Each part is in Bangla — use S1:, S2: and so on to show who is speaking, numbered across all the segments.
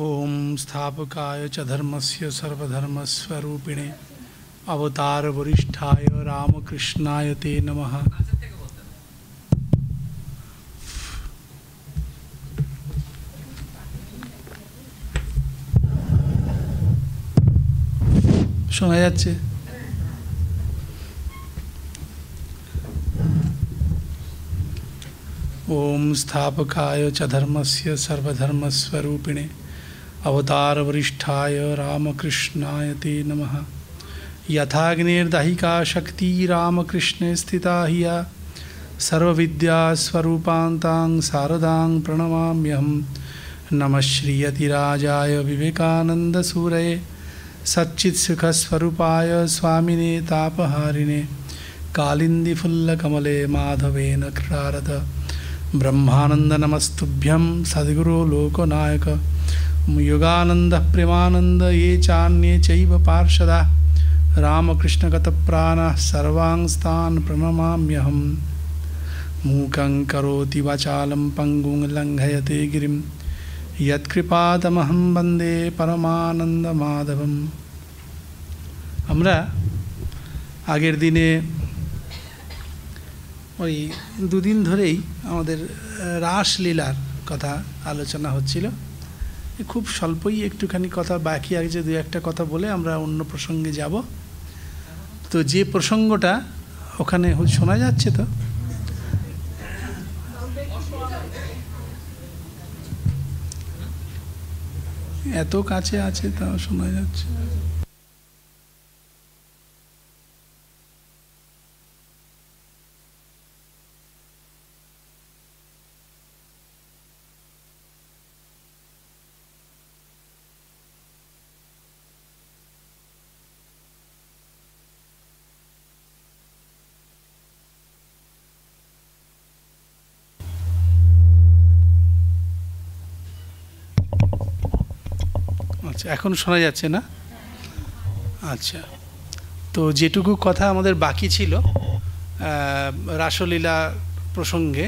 S1: ॐ स्थापकाय च धर्मस्य सर्वधर्मस्वरूपिणे अवतारवरिष्ठाय रामकृष्णाय ते नमः শোনা যাচ্ছে ॐ स्थापकाय च धर्मस्य सर्वधर्मस्वरूपिणे अवतार वरिष्ठाय रामकृष्णाय ते नमः यथाग्नेर्दहिका शक्ति रामकृष्णे स्थिता हिया सर्वविद्यास्वरूपान्तां शारदां प्रणमाम्यहं नमः श्रीयतिराजाय विवेकानन्दसूरये सच्चित्सुखस्वरूपाय स्वामिने तापहारिणे कालिन्दीफुल्लकमले माधवेन क्रारद ब्रह्मानन्दनमस्तुभ्यं सद्गुरो युगानन्दः प्रेमानन्द ये चान्ये चैव पार्षदा रामकृष्णगतप्राणः सर्वांस्तान् प्रणमाम्यहं मूकं करोति वाचालं पङ्गुं लङ्घयते गिरिं यत्कृपातमहं वन्दे পরমানন্দমাধবম আমরা আগের দিনে ওই দুদিন ধরেই আমাদের রাসলীলার কথা আলোচনা হচ্ছিল খুব স্বল্পই একটুখানি কথা বাকি আছে দু একটা কথা বলে আমরা অন্য প্রসঙ্গে যাব তো যে প্রসঙ্গটা ওখানে শোনা যাচ্ছে তো এত কাছে আছে তা শোনা যাচ্ছে আচ্ছা এখন শোনা যাচ্ছে না আচ্ছা তো যেটুকু কথা আমাদের বাকি ছিল রাসলীলা প্রসঙ্গে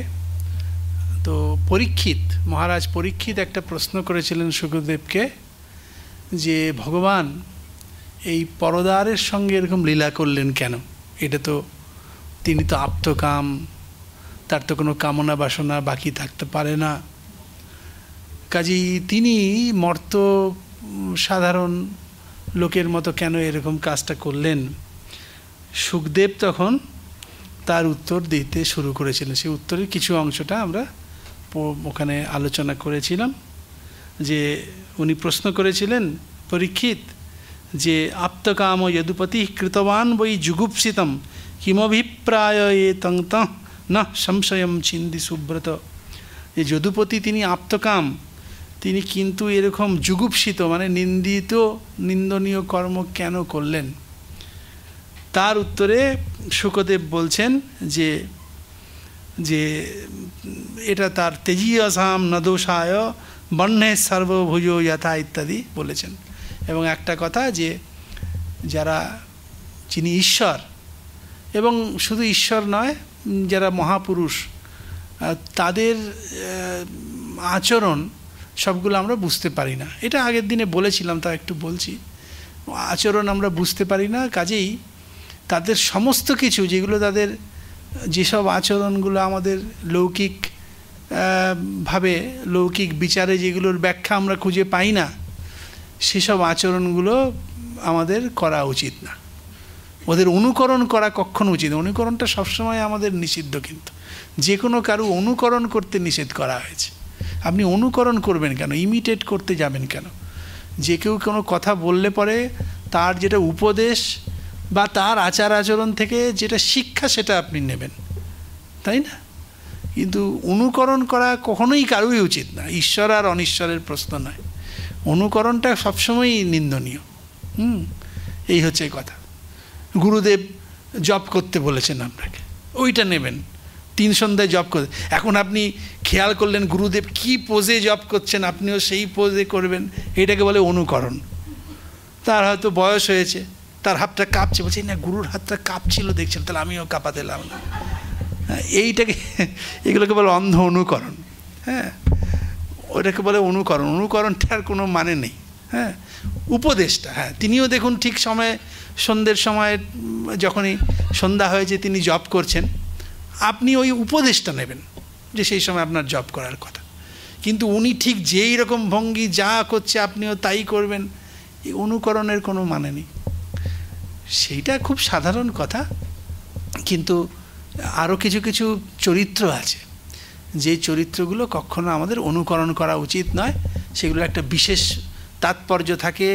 S1: তো পরীক্ষিত মহারাজ পরীক্ষিত একটা প্রশ্ন করেছিলেন সুখদেবকে যে ভগবান এই পরদারের সঙ্গে এরকম লীলা করলেন কেন এটা তো তিনি তো আপ্তকাম তার তো কোনো কামনা বাসনা বাকি থাকতে পারে না কাজেই তিনি মর্ত সাধারণ লোকের মতো কেন এরকম কাজটা করলেন সুখদেব তখন তার উত্তর দিতে শুরু করেছিলেন সেই উত্তরের কিছু অংশটা আমরা ওখানে আলোচনা করেছিলাম যে উনি প্রশ্ন করেছিলেন পরীক্ষিত যে আপ্তকাম যদুপতি কৃতবান বই যুগুপ্সিতম কিমভিপ্রায় এ তং না সংশয়ম চিন্দি সুব্রত যে যদুপতি তিনি আপ্তকাম তিনি কিন্তু এরকম যুগুপসিত মানে নিন্দিত নিন্দনীয় কর্ম কেন করলেন তার উত্তরে শুকদেব বলছেন যে যে এটা তার তেজিয়সাম নদোষায় বন্যে সর্বভুজ যথা ইত্যাদি বলেছেন এবং একটা কথা যে যারা যিনি ঈশ্বর এবং শুধু ঈশ্বর নয় যারা মহাপুরুষ তাদের আচরণ সবগুলো আমরা বুঝতে পারি না এটা আগের দিনে বলেছিলাম তা একটু বলছি আচরণ আমরা বুঝতে পারি না কাজেই তাদের সমস্ত কিছু যেগুলো তাদের যেসব আচরণগুলো আমাদের লৌকিক ভাবে লৌকিক বিচারে যেগুলোর ব্যাখ্যা আমরা খুঁজে পাই না সেসব আচরণগুলো আমাদের করা উচিত না ওদের অনুকরণ করা কখনো উচিত অনুকরণটা সবসময় আমাদের নিষিদ্ধ কিন্তু যে কোনো কারু অনুকরণ করতে নিষেধ করা হয়েছে আপনি অনুকরণ করবেন কেন ইমিটেট করতে যাবেন কেন যে কেউ কোনো কথা বললে পরে তার যেটা উপদেশ বা তার আচার আচরণ থেকে যেটা শিক্ষা সেটা আপনি নেবেন তাই না কিন্তু অনুকরণ করা কখনোই কারোই উচিত না ঈশ্বর আর অনিশ্বরের প্রশ্ন নয় অনুকরণটা সবসময়ই নিন্দনীয় হুম এই হচ্ছে কথা গুরুদেব জপ করতে বলেছেন আপনাকে ওইটা নেবেন তিন সন্ধ্যায় জব করে এখন আপনি খেয়াল করলেন গুরুদেব কি পোজে জব করছেন আপনিও সেই পোজে করবেন এটাকে বলে অনুকরণ তার হয়তো বয়স হয়েছে তার হাতটা কাঁপছে বলছে না গুরুর হাতটা কাঁপছিল দেখছেন তাহলে আমিও কাঁপাতে না হ্যাঁ, এইটাকে এগুলোকে বলে অন্ধ অনুকরণ হ্যাঁ ওটাকে বলে অনুকরণ অনুকরণটার কোনো মানে নেই হ্যাঁ উপদেশটা হ্যাঁ তিনিও দেখুন ঠিক সময়ে সন্ধ্যের সময়ে যখনই সন্ধ্যা হয়েছে তিনি জব করছেন আপনি ওই উপদেশটা নেবেন যে সেই সময় আপনার জব করার কথা কিন্তু উনি ঠিক যেই রকম ভঙ্গি যা করছে আপনিও তাই করবেন এই অনুকরণের কোনো মানে নেই সেইটা খুব সাধারণ কথা কিন্তু আরও কিছু কিছু চরিত্র আছে যে চরিত্রগুলো কখনো আমাদের অনুকরণ করা উচিত নয় সেগুলো একটা বিশেষ তাৎপর্য থাকে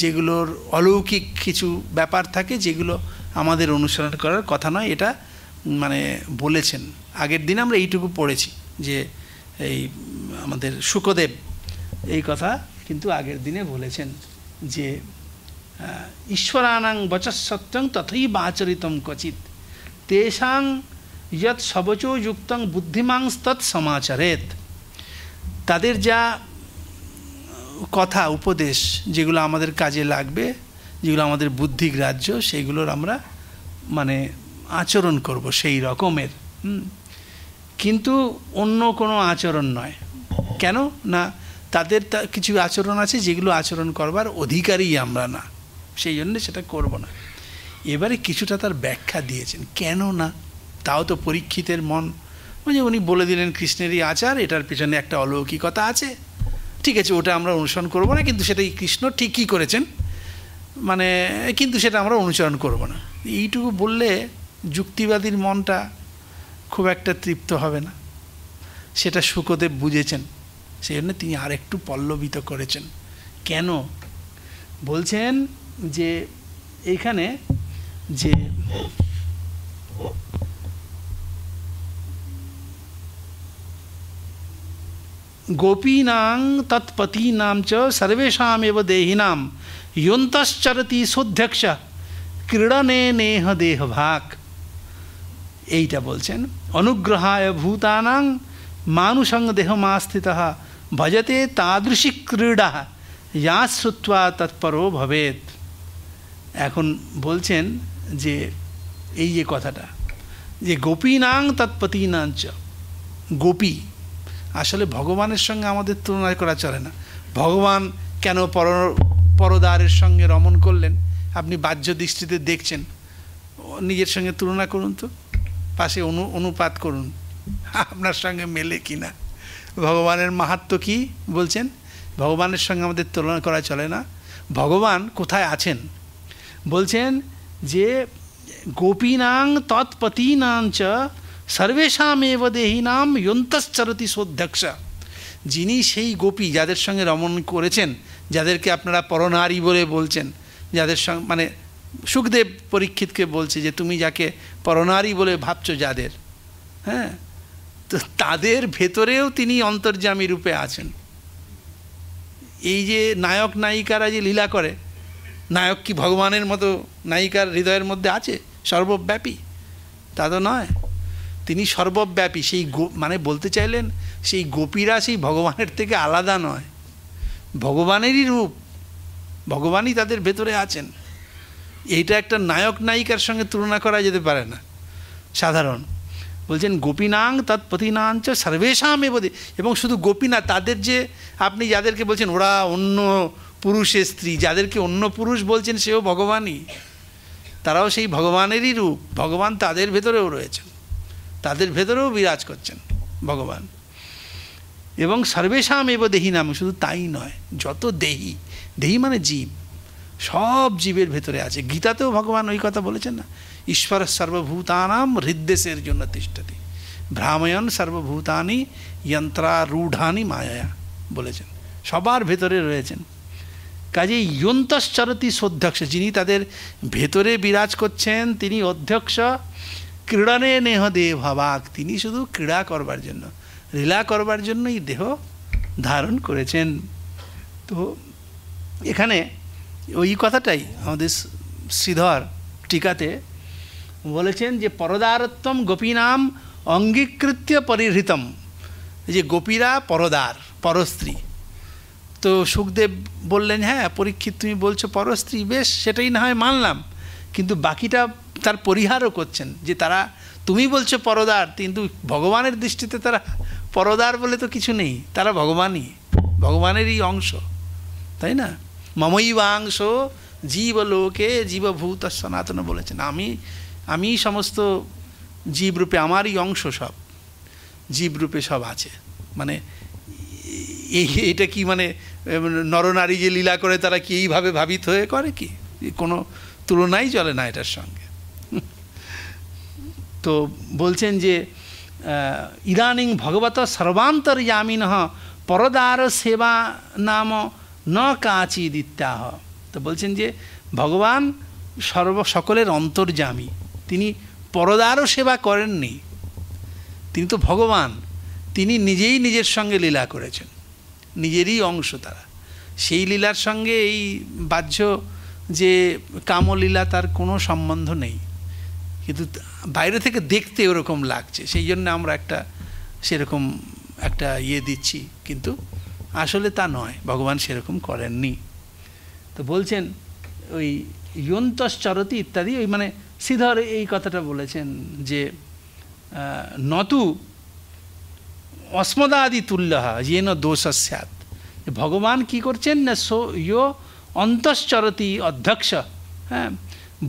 S1: যেগুলোর অলৌকিক কিছু ব্যাপার থাকে যেগুলো আমাদের অনুসরণ করার কথা নয় এটা মানে বলেছেন আগের দিন আমরা এইটুকু পড়েছি যে এই আমাদের শুকদেব এই কথা কিন্তু আগের দিনে বলেছেন যে ঈশ্বরানাং বচসত্যং তথই বাচরিতম কচিত তেষাং ইয়ৎ সবচো যুক্তং বুদ্ধিমাংস তৎ সমাচারেত তাদের যা কথা উপদেশ যেগুলো আমাদের কাজে লাগবে যেগুলো আমাদের বুদ্ধিগ্রাহ্য সেইগুলোর আমরা মানে আচরণ করব সেই রকমের কিন্তু অন্য কোনো আচরণ নয় কেন না তাদের কিছু আচরণ আছে যেগুলো আচরণ করবার অধিকারী আমরা না সেই জন্য সেটা করব না এবারে কিছুটা তার ব্যাখ্যা দিয়েছেন কেন না তাও তো পরীক্ষিতের মন যে উনি বলে দিলেন কৃষ্ণেরই আচার এটার পেছনে একটা অলৌকিকতা আছে ঠিক আছে ওটা আমরা অনুসরণ করব না কিন্তু সেটাই কৃষ্ণ ঠিকই করেছেন মানে কিন্তু সেটা আমরা অনুসরণ করব না এইটুকু বললে যুক্তিবাদীর মনটা খুব একটা তৃপ্ত হবে না সেটা সুখদেব বুঝেছেন সেই জন্য তিনি আরেকটু পল্লবিত করেছেন কেন বলছেন যে এখানে যে গোপীনাং তৎপতীনাম চ সর্বেশাম এব দেহিনাম ইয়ন্তশ্চরতি সোধ্যক্ষ ক্রীড়নে নেহ ভাক এইটা বলছেন অনুগ্রহায় ভূতানাং মানুষং দেহ মাস্তিত ভজতে তাদৃশী ক্রীড়া যা শ্রুত্বা তৎপরও ভবেত এখন বলছেন যে এই যে কথাটা যে গোপীনাং তৎপতিনাঞ্চ গোপী আসলে ভগবানের সঙ্গে আমাদের তুলনা করা চলে না ভগবান কেন পর পরদারের সঙ্গে রমণ করলেন আপনি বাহ্য দৃষ্টিতে দেখছেন নিজের সঙ্গে তুলনা করুন তো পাশে অনু অনুপাত করুন আপনার সঙ্গে মেলে কি না ভগবানের মাহাত্ম কি বলছেন ভগবানের সঙ্গে আমাদের তুলনা করা চলে না ভগবান কোথায় আছেন বলছেন যে গোপীনাং তৎপতীনাং চ সর্বেশাম এব দেহীনাম ইয়ন্তশ্চরতি সোধ্যক্ষ যিনি সেই গোপী যাদের সঙ্গে রমণ করেছেন যাদেরকে আপনারা পরনারী বলে বলছেন যাদের সঙ্গে মানে সুখদেব পরীক্ষিতকে বলছে যে তুমি যাকে পরনারী বলে ভাবছো যাদের হ্যাঁ তো তাদের ভেতরেও তিনি অন্তর্যামী রূপে আছেন এই যে নায়ক নায়িকারা যে লীলা করে নায়ক কি ভগবানের মতো নায়িকার হৃদয়ের মধ্যে আছে সর্বব্যাপী তা তো নয় তিনি সর্বব্যাপী সেই মানে বলতে চাইলেন সেই গোপীরা সেই ভগবানের থেকে আলাদা নয় ভগবানেরই রূপ ভগবানই তাদের ভেতরে আছেন এইটা একটা নায়ক নায়িকার সঙ্গে তুলনা করা যেতে পারে না সাধারণ বলছেন গোপীনাং তৎপথিনাঞ্চ সর্বেশাম এবদে এবং শুধু গোপীনা তাদের যে আপনি যাদেরকে বলছেন ওরা অন্য পুরুষের স্ত্রী যাদেরকে অন্য পুরুষ বলছেন সেও ভগবানই তারাও সেই ভগবানেরই রূপ ভগবান তাদের ভেতরেও রয়েছেন তাদের ভেতরেও বিরাজ করছেন ভগবান এবং সর্বেশাম এব দেহী নাম শুধু তাই নয় যত দেহি দেহি মানে জীব সব জীবের ভেতরে আছে গীতাতেও ভগবান ওই কথা বলেছেন না ঈশ্বর সর্বভূতানাম হৃদ্দেশের জন্য তিষ্ঠতি ভ্রামায়ণ সর্বভূতানি যন্ত্রারূঢ়ানি মায়া বলেছেন সবার ভেতরে রয়েছেন কাজেই ইয়ন্তশ্চরতী সধ্যক্ষ যিনি তাদের ভেতরে বিরাজ করছেন তিনি অধ্যক্ষ ক্রীড়নে নেহ দেহ ভাবাক তিনি শুধু ক্রীড়া করবার জন্য লীলা করবার জন্যই দেহ ধারণ করেছেন তো এখানে ওই কথাটাই আমাদের শ্রীধর টিকাতে বলেছেন যে পরদারত্বম গোপীনাম অঙ্গীকৃত্য পরিহৃতম যে গোপীরা পরদার পরস্ত্রী তো সুখদেব বললেন হ্যাঁ পরীক্ষিত তুমি বলছো পরস্ত্রী বেশ সেটাই না হয় মানলাম কিন্তু বাকিটা তার পরিহারও করছেন যে তারা তুমি বলছো পরদার কিন্তু ভগবানের দৃষ্টিতে তারা পরদার বলে তো কিছু নেই তারা ভগবানই ভগবানেরই অংশ তাই না মমৈবাংশ জীবলোকে জীবভূত সনাতন বলেছেন আমি আমি সমস্ত জীবরূপে আমারই অংশ সব জীবরূপে সব আছে মানে এই এটা কি মানে নরনারী যে লীলা করে তারা কি এইভাবে ভাবিত হয়ে করে কি কোনো তুলনাই চলে না এটার সঙ্গে তো বলছেন যে ইদানিং ভগবত সর্বান্তর্যামিন পরদার সেবা নাম ন কাঁচি দিত্যাহ তো বলছেন যে ভগবান সর্ব সকলের অন্তর্যামী তিনি পরদারও সেবা করেননি তিনি তো ভগবান তিনি নিজেই নিজের সঙ্গে লীলা করেছেন নিজেরই অংশ তারা সেই লীলার সঙ্গে এই বাহ্য যে কামলীলা তার কোনো সম্বন্ধ নেই কিন্তু বাইরে থেকে দেখতে ওরকম লাগছে সেই জন্য আমরা একটা সেরকম একটা ইয়ে দিচ্ছি কিন্তু আসলে তা নয় ভগবান সেরকম করেননি তো বলছেন ওই ইয়ন্তশ্চরতি ইত্যাদি ওই মানে শ্রীধর এই কথাটা বলেছেন যে নতু অস্মদাদি তুল্যহ ইয়ে ন দোষস্যাত ভগবান কি করছেন না সো ইয় অন্তশ্চরতি অধ্যক্ষ হ্যাঁ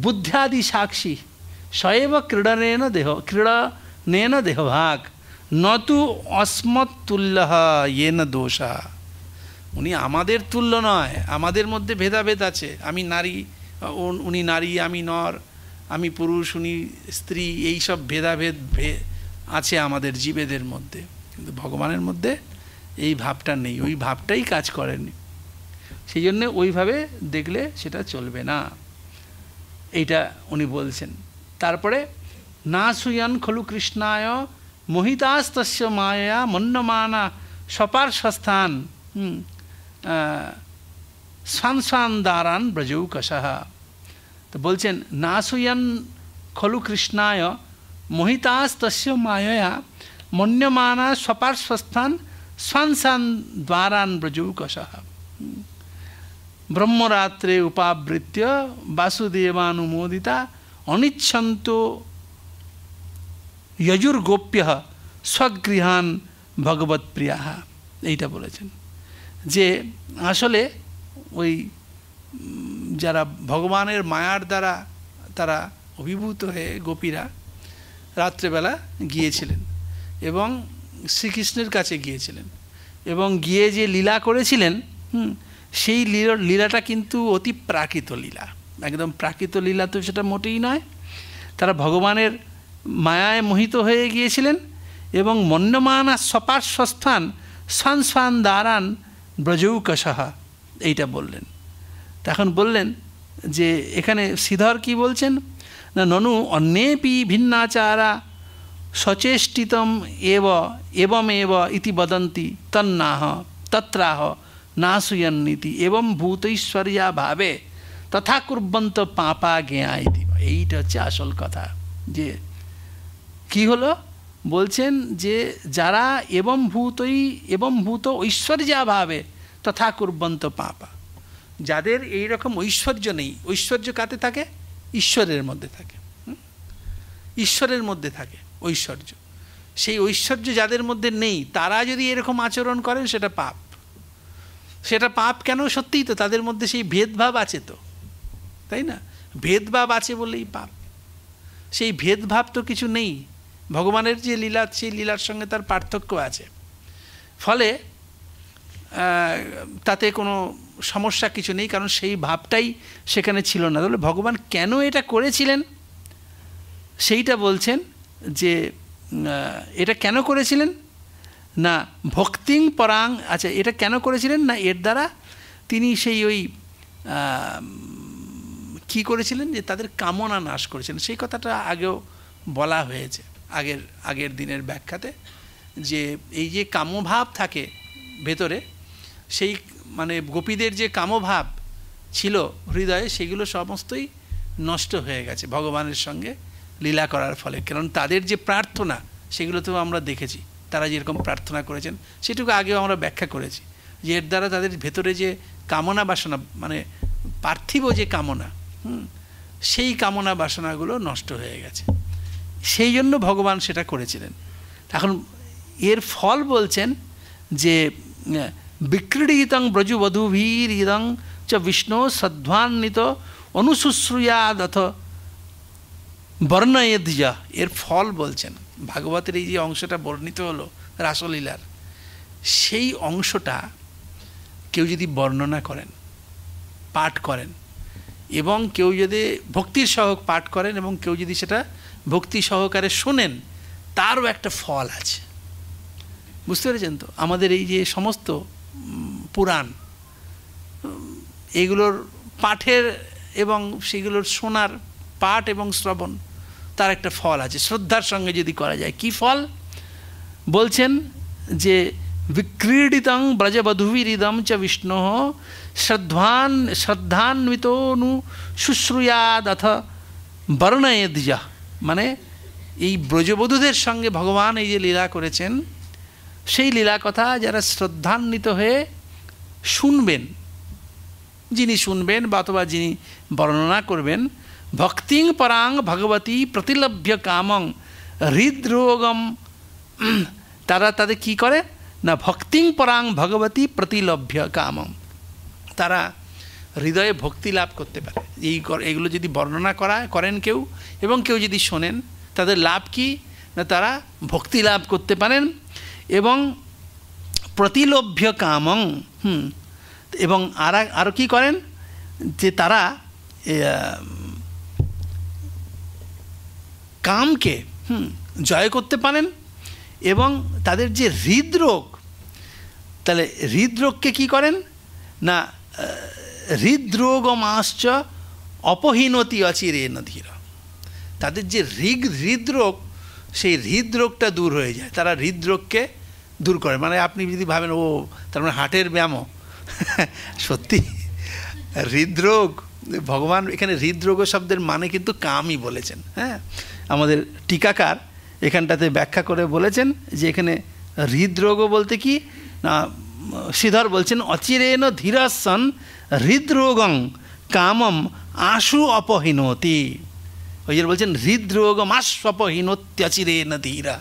S1: বুদ্ধাদি সাক্ষী সয়েব ক্রীড়নেন দেহ ক্রীড়নেন দেহভাগ নতু অসমত ইয়ে না দোষা উনি আমাদের তুল্য নয় আমাদের মধ্যে ভেদাভেদ আছে আমি নারী উনি নারী আমি নর আমি পুরুষ উনি স্ত্রী এই সব ভেদাভেদ আছে আমাদের জীবেদের মধ্যে কিন্তু ভগবানের মধ্যে এই ভাবটা নেই ওই ভাবটাই কাজ করেনি সেই জন্যে ওইভাবে দেখলে সেটা চলবে না এইটা উনি বলছেন তারপরে না সুয়ান খলু কৃষ্ণায় मोहितास तस्य माया मन्नमाना स्वपार्शस्थान সানসানদারান ব্রজৌকশাহা তো বলছেন নাসুয়ন খলু কৃষ্ণায় মোহিতাস তস্য মায়া মন্যমানা স্বপার্শ্বস্থান সানসান দ্বারান ব্রজৌকশাহা ব্রহ্মরাত্রে উপাবৃত্য বাসুদেবানুমোদিতা অনিচ্ছন্ত যজুর্গোপ্য স্বগৃহান ভগবত প্রিয়াহা এইটা বলেছেন যে আসলে ওই যারা ভগবানের মায়ার দ্বারা তারা অভিভূত হয়ে গোপীরা রাত্রেবেলা গিয়েছিলেন এবং শ্রীকৃষ্ণের কাছে গিয়েছিলেন এবং গিয়ে যে লীলা করেছিলেন সেই লীলাটা কিন্তু অতি প্রাকৃত লীলা একদম প্রাকৃত লীলা তো সেটা মোটেই নয় তারা ভগবানের মায়ায় মোহিত হয়ে গিয়েছিলেন এবং মন্যমানা সপার্শ্বস্থান সংস্থান দাঁড়ান ব্রজৌকশাহ এইটা বললেন তখন বললেন যে এখানে শ্রীধর কি বলছেন না ননু অন্যেপি ভিন্নাচারা সচেষ্টিতম এব এব ইতি বদন্তি তন্নাহ তত্রাহ নাসুয়ন্নীতি এবং ভূতৈশ্বরিয়া ভাবে তথা কুর্বন্ত পাপা জ্ঞা ইতি এইটা হচ্ছে আসল কথা যে কি হলো বলছেন যে যারা এবং ভূতই এবং ভূত ভাবে তথা কুর্বন্ত পাপা যাদের এই রকম ঐশ্বর্য নেই ঐশ্বর্য কাতে থাকে ঈশ্বরের মধ্যে থাকে ঈশ্বরের মধ্যে থাকে ঐশ্বর্য সেই ঐশ্বর্য যাদের মধ্যে নেই তারা যদি এরকম আচরণ করেন সেটা পাপ সেটা পাপ কেন সত্যিই তো তাদের মধ্যে সেই ভেদভাব আছে তো তাই না ভেদভাব আছে বলেই পাপ সেই ভেদভাব তো কিছু নেই ভগবানের যে লীলা সেই লীলার সঙ্গে তার পার্থক্য আছে ফলে তাতে কোনো সমস্যা কিছু নেই কারণ সেই ভাবটাই সেখানে ছিল না তাহলে ভগবান কেন এটা করেছিলেন সেইটা বলছেন যে এটা কেন করেছিলেন না ভক্তিং পরাং আচ্ছা এটা কেন করেছিলেন না এর দ্বারা তিনি সেই ওই কি করেছিলেন যে তাদের কামনা নাশ করেছিলেন সেই কথাটা আগেও বলা হয়েছে আগের আগের দিনের ব্যাখ্যাতে যে এই যে কামভাব থাকে ভেতরে সেই মানে গোপীদের যে কামভাব ছিল হৃদয়ে সেগুলো সমস্তই নষ্ট হয়ে গেছে ভগবানের সঙ্গে লীলা করার ফলে কারণ তাদের যে প্রার্থনা সেগুলো তো আমরা দেখেছি তারা যেরকম প্রার্থনা করেছেন সেটুকু আগেও আমরা ব্যাখ্যা করেছি যে এর দ্বারা তাদের ভেতরে যে কামনা বাসনা মানে পার্থিব যে কামনা হুম সেই কামনা বাসনাগুলো নষ্ট হয়ে গেছে সেই জন্য ভগবান সেটা করেছিলেন এখন এর ফল বলছেন যে বিক্রীড়িতং ব্রজুবধূভীর ইদং চ বিষ্ণু অনুশুশ্রুয়া অনুশুশ্রুয়াদথ বর্ণয়েদিয়া এর ফল বলছেন ভাগবতের এই যে অংশটা বর্ণিত হলো রাসলীলার সেই অংশটা কেউ যদি বর্ণনা করেন পাঠ করেন এবং কেউ যদি ভক্তির সহক পাঠ করেন এবং কেউ যদি সেটা ভক্তি সহকারে শোনেন তারও একটা ফল আছে বুঝতে পেরেছেন তো আমাদের এই যে সমস্ত পুরাণ এগুলোর পাঠের এবং সেগুলোর শোনার পাঠ এবং শ্রবণ তার একটা ফল আছে শ্রদ্ধার সঙ্গে যদি করা যায় কি ফল বলছেন যে বিক্রীড়িতং ব্রজবধুবিরিদম চ বিষ্ণু শ্রদ্ধান শ্রদ্ধান্বিতনু শুশ্রুয়াদ অথ বর্ণয়ে দ্বিজা মানে এই ব্রজবধূদের সঙ্গে ভগবান এই যে লীলা করেছেন সেই লীলা কথা যারা শ্রদ্ধান্বিত হয়ে শুনবেন যিনি শুনবেন বা অথবা যিনি বর্ণনা করবেন ভক্তিং পরাং ভগবতী প্রতিলভ্য কামং হৃদরোগম তারা তাদের কি করে না ভক্তিং পরাং ভগবতী প্রতিলভ্য কামং তারা হৃদয়ে ভক্তি লাভ করতে পারে এই এগুলো যদি বর্ণনা করা করেন কেউ এবং কেউ যদি শোনেন তাদের লাভ কি না তারা ভক্তি লাভ করতে পারেন এবং প্রতিলভ্য কামং হুম এবং আর আরও কী করেন যে তারা কামকে হুম জয় করতে পারেন এবং তাদের যে হৃদরোগ তাহলে হৃদরোগকে কি করেন না হৃদরোগমাশ্চ অপহীনতি অচিরেন ধীর তাদের যে হৃদ হৃদরোগ সেই হৃদরোগটা দূর হয়ে যায় তারা হৃদরোগকে দূর করে মানে আপনি যদি ভাবেন ও তার মানে হার্টের ব্যায়ামও সত্যি হৃদরোগ ভগবান এখানে হৃদরোগ শব্দের মানে কিন্তু কামই বলেছেন হ্যাঁ আমাদের টিকাকার এখানটাতে ব্যাখ্যা করে বলেছেন যে এখানে হৃদরোগও বলতে কি না শ্রীধর বলছেন অচিরেন ধীরাসন হৃদরোগং কামম আশু অপহীনতি ওই যে বলছেন হৃদরোগম আশু অপহীনত্যচিরেন ধীরা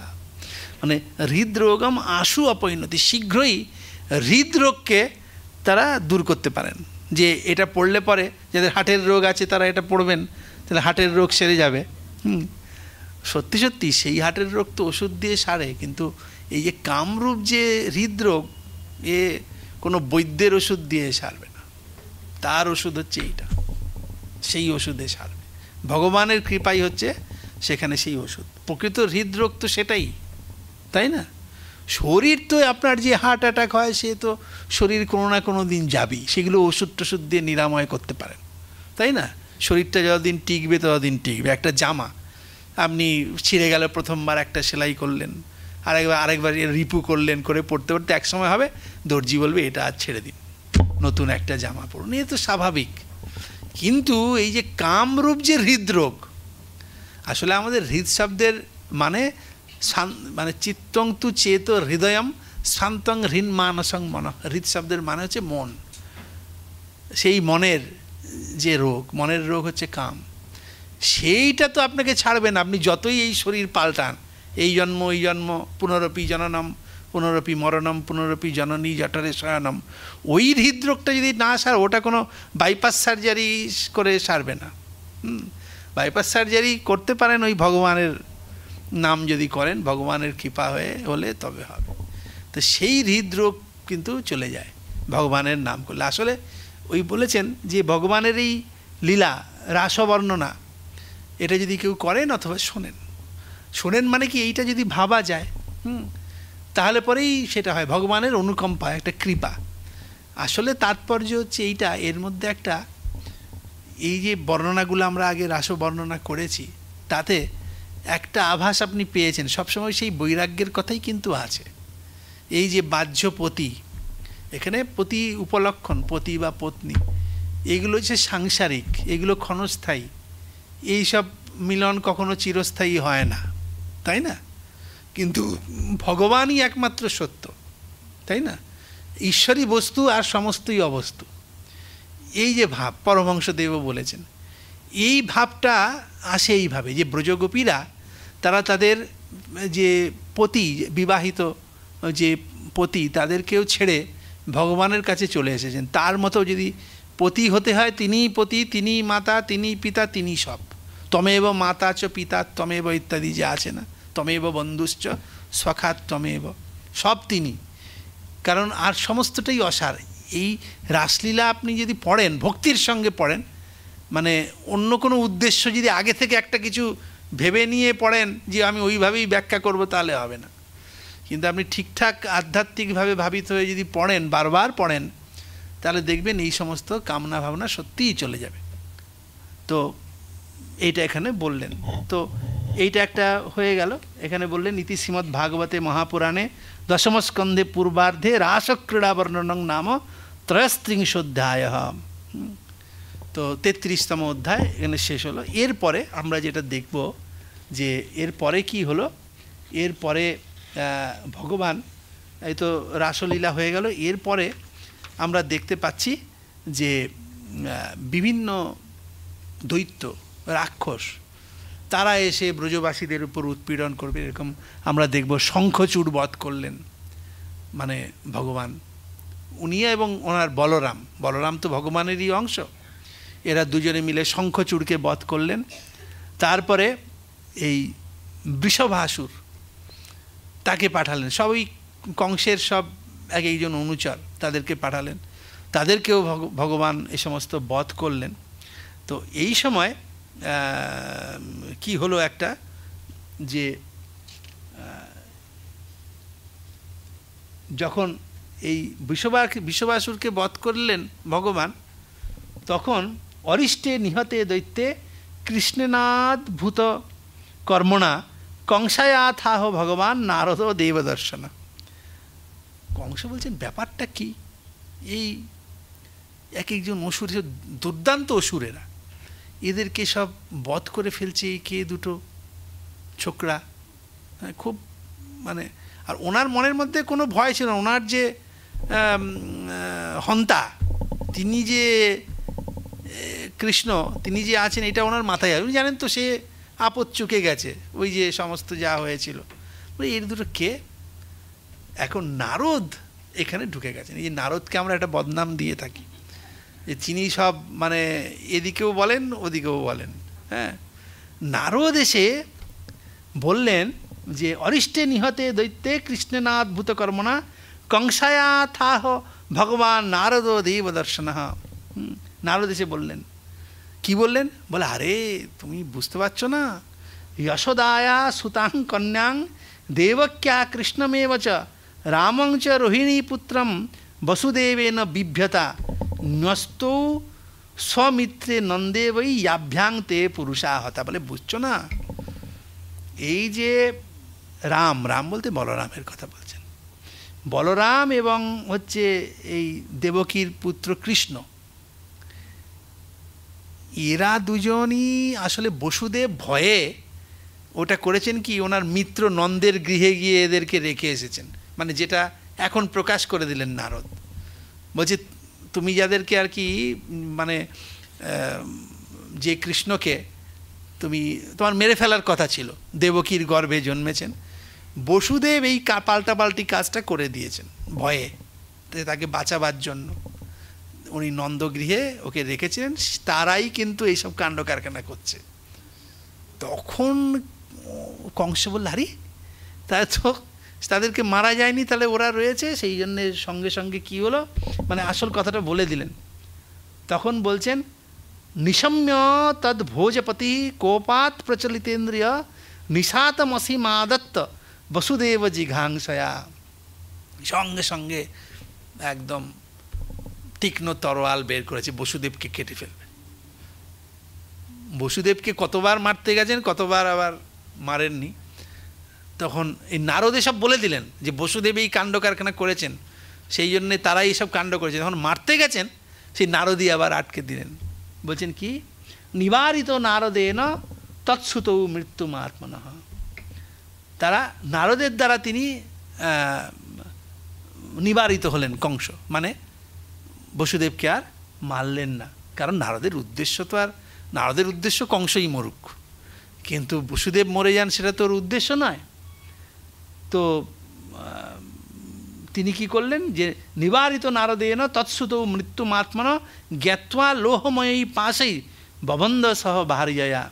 S1: মানে হৃদরোগম আশু অপহীনতি শীঘ্রই হৃদরোগকে তারা দূর করতে পারেন যে এটা পড়লে পরে যাদের হাটের রোগ আছে তারা এটা পড়বেন তাহলে হাটের রোগ সেরে যাবে হুম সত্যি সত্যি সেই হাটের রোগ তো ওষুধ দিয়ে সারে কিন্তু এই যে কামরূপ যে হৃদরোগ এ কোনো বৈদ্যের ওষুধ দিয়ে সারবে না তার ওষুধ হচ্ছে এইটা সেই ওষুধে সারবে ভগবানের কৃপাই হচ্ছে সেখানে সেই ওষুধ প্রকৃত হৃদরোগ তো সেটাই তাই না শরীর তো আপনার যে হার্ট অ্যাটাক হয় সে তো শরীর কোনো না কোনো দিন যাবেই সেগুলো ওষুধ টষুধ দিয়ে নিরাময় করতে পারেন তাই না শরীরটা যতদিন টিকবে ততদিন টিকবে একটা জামা আপনি ছিঁড়ে গেলে প্রথমবার একটা সেলাই করলেন আরেকবার আরেকবার রিপু করলেন করে পড়তে পড়তে একসময় হবে দর্জি বলবে এটা আর ছেড়ে দিন নতুন একটা জামা পড়ুন এ তো স্বাভাবিক কিন্তু এই যে কামরূপ যে হৃদরোগ আসলে আমাদের হৃদ শব্দের মানে মানে চিত্তং তু চেত হৃদয়ম শান্তং হৃণ মানসং মন হৃদ শব্দের মানে হচ্ছে মন সেই মনের যে রোগ মনের রোগ হচ্ছে কাম সেইটা তো আপনাকে ছাড়বে না আপনি যতই এই শরীর পাল্টান এই জন্ম ওই জন্ম পুনরপি জননম পুনরপি মরণম পুনরপি জননী জঠরে সয়নম ওই হৃদরোগটা যদি না সার ওটা কোনো বাইপাস সার্জারি করে সারবে না বাইপাস সার্জারি করতে পারেন ওই ভগবানের নাম যদি করেন ভগবানের কৃপা হয়ে হলে তবে হবে তো সেই হৃদরোগ কিন্তু চলে যায় ভগবানের নাম করলে আসলে ওই বলেছেন যে ভগবানের এই লীলা রাসবর্ণনা এটা যদি কেউ করেন অথবা শোনেন শোনেন মানে কি এইটা যদি ভাবা যায় হুম তাহলে পরেই সেটা হয় ভগবানের অনুকম্পা একটা কৃপা আসলে তাৎপর্য হচ্ছে এইটা এর মধ্যে একটা এই যে বর্ণনাগুলো আমরা আগে রাস বর্ণনা করেছি তাতে একটা আভাস আপনি পেয়েছেন সবসময় সেই বৈরাগ্যের কথাই কিন্তু আছে এই যে বাহ্য পতি এখানে পতি উপলক্ষণ পতি বা পত্নী এগুলো হচ্ছে সাংসারিক এগুলো ক্ষণস্থায়ী এইসব মিলন কখনো চিরস্থায়ী হয় না তাই না কিন্তু ভগবানই একমাত্র সত্য তাই না ঈশ্বরই বস্তু আর সমস্তই অবস্তু এই যে ভাব পরমহংসদেব বলেছেন এই ভাবটা আসে এইভাবে যে ব্রজগোপীরা তারা তাদের যে পতি বিবাহিত যে পতি তাদেরকেও ছেড়ে ভগবানের কাছে চলে এসেছেন তার মতো যদি পতি হতে হয় তিনি পতি তিনি মাতা তিনি পিতা তিনি সব তমেব মাতা চ পিতা তমেব ইত্যাদি যে আছে না তমেব বন্ধুশ্চ সখাত তমেব সব তিনি কারণ আর সমস্তটাই অসার এই রাসলীলা আপনি যদি পড়েন ভক্তির সঙ্গে পড়েন মানে অন্য কোনো উদ্দেশ্য যদি আগে থেকে একটা কিছু ভেবে নিয়ে পড়েন যে আমি ওইভাবেই ব্যাখ্যা করব তাহলে হবে না কিন্তু আপনি ঠিকঠাক আধ্যাত্মিকভাবে ভাবিত হয়ে যদি পড়েন বারবার পড়েন তাহলে দেখবেন এই সমস্ত কামনা ভাবনা সত্যিই চলে যাবে তো এইটা এখানে বললেন তো এইটা একটা হয়ে গেল এখানে বললেন ইতি ভাগবতে মহাপুরাণে দশমস্কন্ধে পূর্বার্ধে রাসক্রীড়া বর্ণনং নাম ত্রয়স্ত্রিংশোধ্যায় তো তেত্রিশতম অধ্যায় এখানে শেষ হলো এরপরে আমরা যেটা দেখব যে এর পরে কি হলো এরপরে ভগবান এই তো রাসলীলা হয়ে গেল এরপরে আমরা দেখতে পাচ্ছি যে বিভিন্ন দৈত্য রাক্ষস তারা এসে ব্রজবাসীদের উপর উৎপীড়ন করবে এরকম আমরা দেখব শঙ্খচূড় বধ করলেন মানে ভগবান উনি এবং ওনার বলরাম বলরাম তো ভগবানেরই অংশ এরা দুজনে মিলে শঙ্খচূড়কে বধ করলেন তারপরে এই বৃষভাসুর তাকে পাঠালেন সবই কংসের সব এক একজন অনুচর তাদেরকে পাঠালেন তাদেরকেও ভগবান এ সমস্ত বধ করলেন তো এই সময় কি হলো একটা যে যখন এই বিশ্ববা বিশ্ববাসুরকে বধ করলেন ভগবান তখন অরিষ্টে নিহতে দৈত্যে কৃষ্ণনাথ ভূত কর্মণা কংসায়া থাহ ভগবান নারদ দেবদর্শনা কংস বলছেন ব্যাপারটা কি এই এক একজন অসুর দুর্দান্ত অসুরেরা এদেরকে সব বধ করে ফেলছে কে দুটো ছোকরা হ্যাঁ, খুব মানে আর ওনার মনের মধ্যে কোনো ভয় ছিল ওনার যে হন্তা তিনি যে কৃষ্ণ তিনি যে আছেন এটা ওনার মাথায় আপনি জানেন তো সে আপদ চুকে গেছে ওই যে সমস্ত যা হয়েছিল এর দুটো কে এখন নারদ এখানে ঢুকে গেছেন এই যে নারদকে আমরা একটা বদনাম দিয়ে থাকি যে তিনি সব মানে এদিকেও বলেন ওদিকেও বলেন হ্যাঁ নারদ এসে বললেন যে অরিষ্টে নিহতে দৈত্যে কৃষ্ণনাথ ভূতকর্মণা কংসায়া থাহ ভগবান নারদ দেব দর্শন নারদ এসে বললেন কি বললেন বলে আরে তুমি বুঝতে পারছ না যশোদায়া সুতাং কন্যাং দেবক্যা কৃষ্ণমেব চ রামং চ রোহিণী পুত্রম বসুদেবেন বিভ্যতা নস্তৌ স্বমিত্রে নন্দে বই ইয়াভ্যাং তে পুরুষা হতা বলে বুঝছো না এই যে রাম রাম বলতে বলরামের কথা বলছেন বলরাম এবং হচ্ছে এই দেবকীর পুত্র কৃষ্ণ এরা দুজনই আসলে বসুদেব ভয়ে ওটা করেছেন কি ওনার মিত্র নন্দের গৃহে গিয়ে এদেরকে রেখে এসেছেন মানে যেটা এখন প্রকাশ করে দিলেন নারদ বলছে তুমি যাদেরকে আর কি মানে যে কৃষ্ণকে তুমি তোমার মেরে ফেলার কথা ছিল দেবকীর গর্ভে জন্মেছেন বসুদেব এই পাল্টাপাল্টি কাজটা করে দিয়েছেন ভয়ে তাকে বাঁচাবার জন্য উনি নন্দগৃহে ওকে রেখেছেন তারাই কিন্তু এইসব কাণ্ড কারখানা করছে তখন কংস বলল হারি তা তো তাদেরকে মারা যায়নি তাহলে ওরা রয়েছে সেই জন্যে সঙ্গে সঙ্গে কি হলো মানে আসল কথাটা বলে দিলেন তখন বলছেন নিশম্য তদ ভোজপতি কোপাত প্রচলিতেন্দ্রিয় মসীমা দত্ত বসুদেব জিঘাংসয়া সঙ্গে সঙ্গে একদম তীক্ষ্ণ তরোয়াল বের করেছে বসুদেবকে কেটে ফেলবে বসুদেবকে কতবার মারতে গেছেন কতবার আবার মারেননি তখন এই নারদ এসব বলে দিলেন যে বসুদেব এই কাণ্ড কারখানা করেছেন সেই জন্যে তারাই এইসব কাণ্ড করেছে যখন মারতে গেছেন সেই নারদই আবার আটকে দিলেন বলছেন কি নিবারিত নারদে ন তৎসুত মৃত্যুমাত্মন তারা নারদের দ্বারা তিনি নিবারিত হলেন কংস মানে বসুদেবকে আর মারলেন না কারণ নারদের উদ্দেশ্য তো আর নারদের উদ্দেশ্য কংসই মরুক কিন্তু বসুদেব মরে যান সেটা তোর উদ্দেশ্য নয় তো তিনি কি করলেন যে নিবারিত নারদেন তৎসুত মৃত্যুমাত্মন জ্ঞাতা লোহময়ী পাশেই ববন্ধ সহ ভারিয়া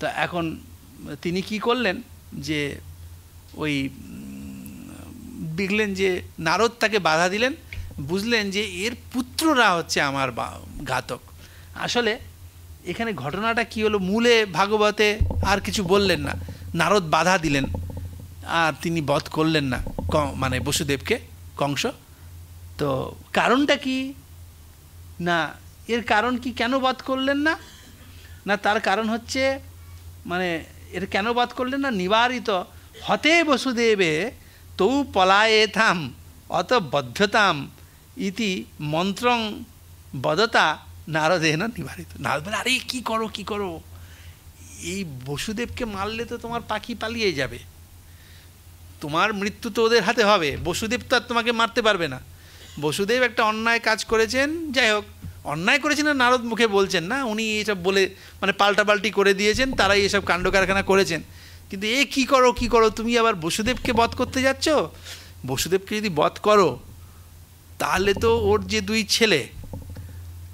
S1: তো এখন তিনি কি করলেন যে ওই দেখলেন যে নারদ তাকে বাধা দিলেন বুঝলেন যে এর পুত্ররা হচ্ছে আমার ঘাতক আসলে এখানে ঘটনাটা কি হলো মূলে ভাগবতে আর কিছু বললেন না নারদ বাধা দিলেন আর তিনি বধ করলেন না মানে বসুদেবকে কংস তো কারণটা কি না এর কারণ কি কেন বধ করলেন না না তার কারণ হচ্ছে মানে এর কেন বধ করলেন না নিবারিত হতে বসুদেবে তৌ পলায়েথাম অত বদ্ধতাম ইতি মন্ত্রং বদতা নারদেহ না নিবারিত নারদ বলে আরে কী করো কী করো এই বসুদেবকে মারলে তো তোমার পাখি পালিয়ে যাবে তোমার মৃত্যু তো ওদের হাতে হবে বসুদেব তো আর তোমাকে মারতে পারবে না বসুদেব একটা অন্যায় কাজ করেছেন যাই হোক অন্যায় করেছেন না নারদ মুখে বলছেন না উনি এইসব বলে মানে পাল্টাপাল্টি করে দিয়েছেন তারাই এসব কাণ্ড কারখানা করেছেন কিন্তু এ কি করো কি করো তুমি আবার বসুদেবকে বধ করতে যাচ্ছ বসুদেবকে যদি বধ করো তাহলে তো ওর যে দুই ছেলে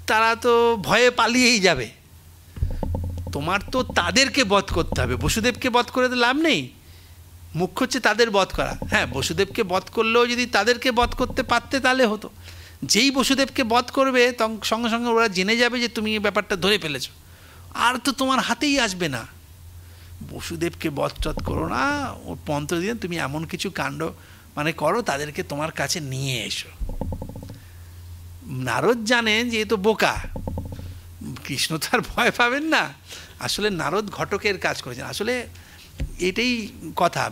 S1: তারা তো ভয়ে পালিয়েই যাবে তোমার তো তাদেরকে বধ করতে হবে বসুদেবকে বধ করে তো লাভ নেই মুখ্য হচ্ছে তাদের বধ করা হ্যাঁ বসুদেবকে বধ করলেও যদি তাদেরকে বধ করতে পারতে তাহলে হতো যেই বসুদেবকে বধ করবে তখন সঙ্গে সঙ্গে ওরা জেনে যাবে যে তুমি এই ব্যাপারটা ধরে ফেলেছ আর তো তোমার হাতেই আসবে না বসুদেবকে বধ বধটত করো না ওর পন্ত্র দিয়ে তুমি এমন কিছু কাণ্ড মানে করো তাদেরকে তোমার কাছে নিয়ে এসো নারদ জানেন যে তো বোকা কৃষ্ণ তার ভয় পাবেন না আসলে নারদ ঘটকের কাজ করেছেন আসলে এটাই কথা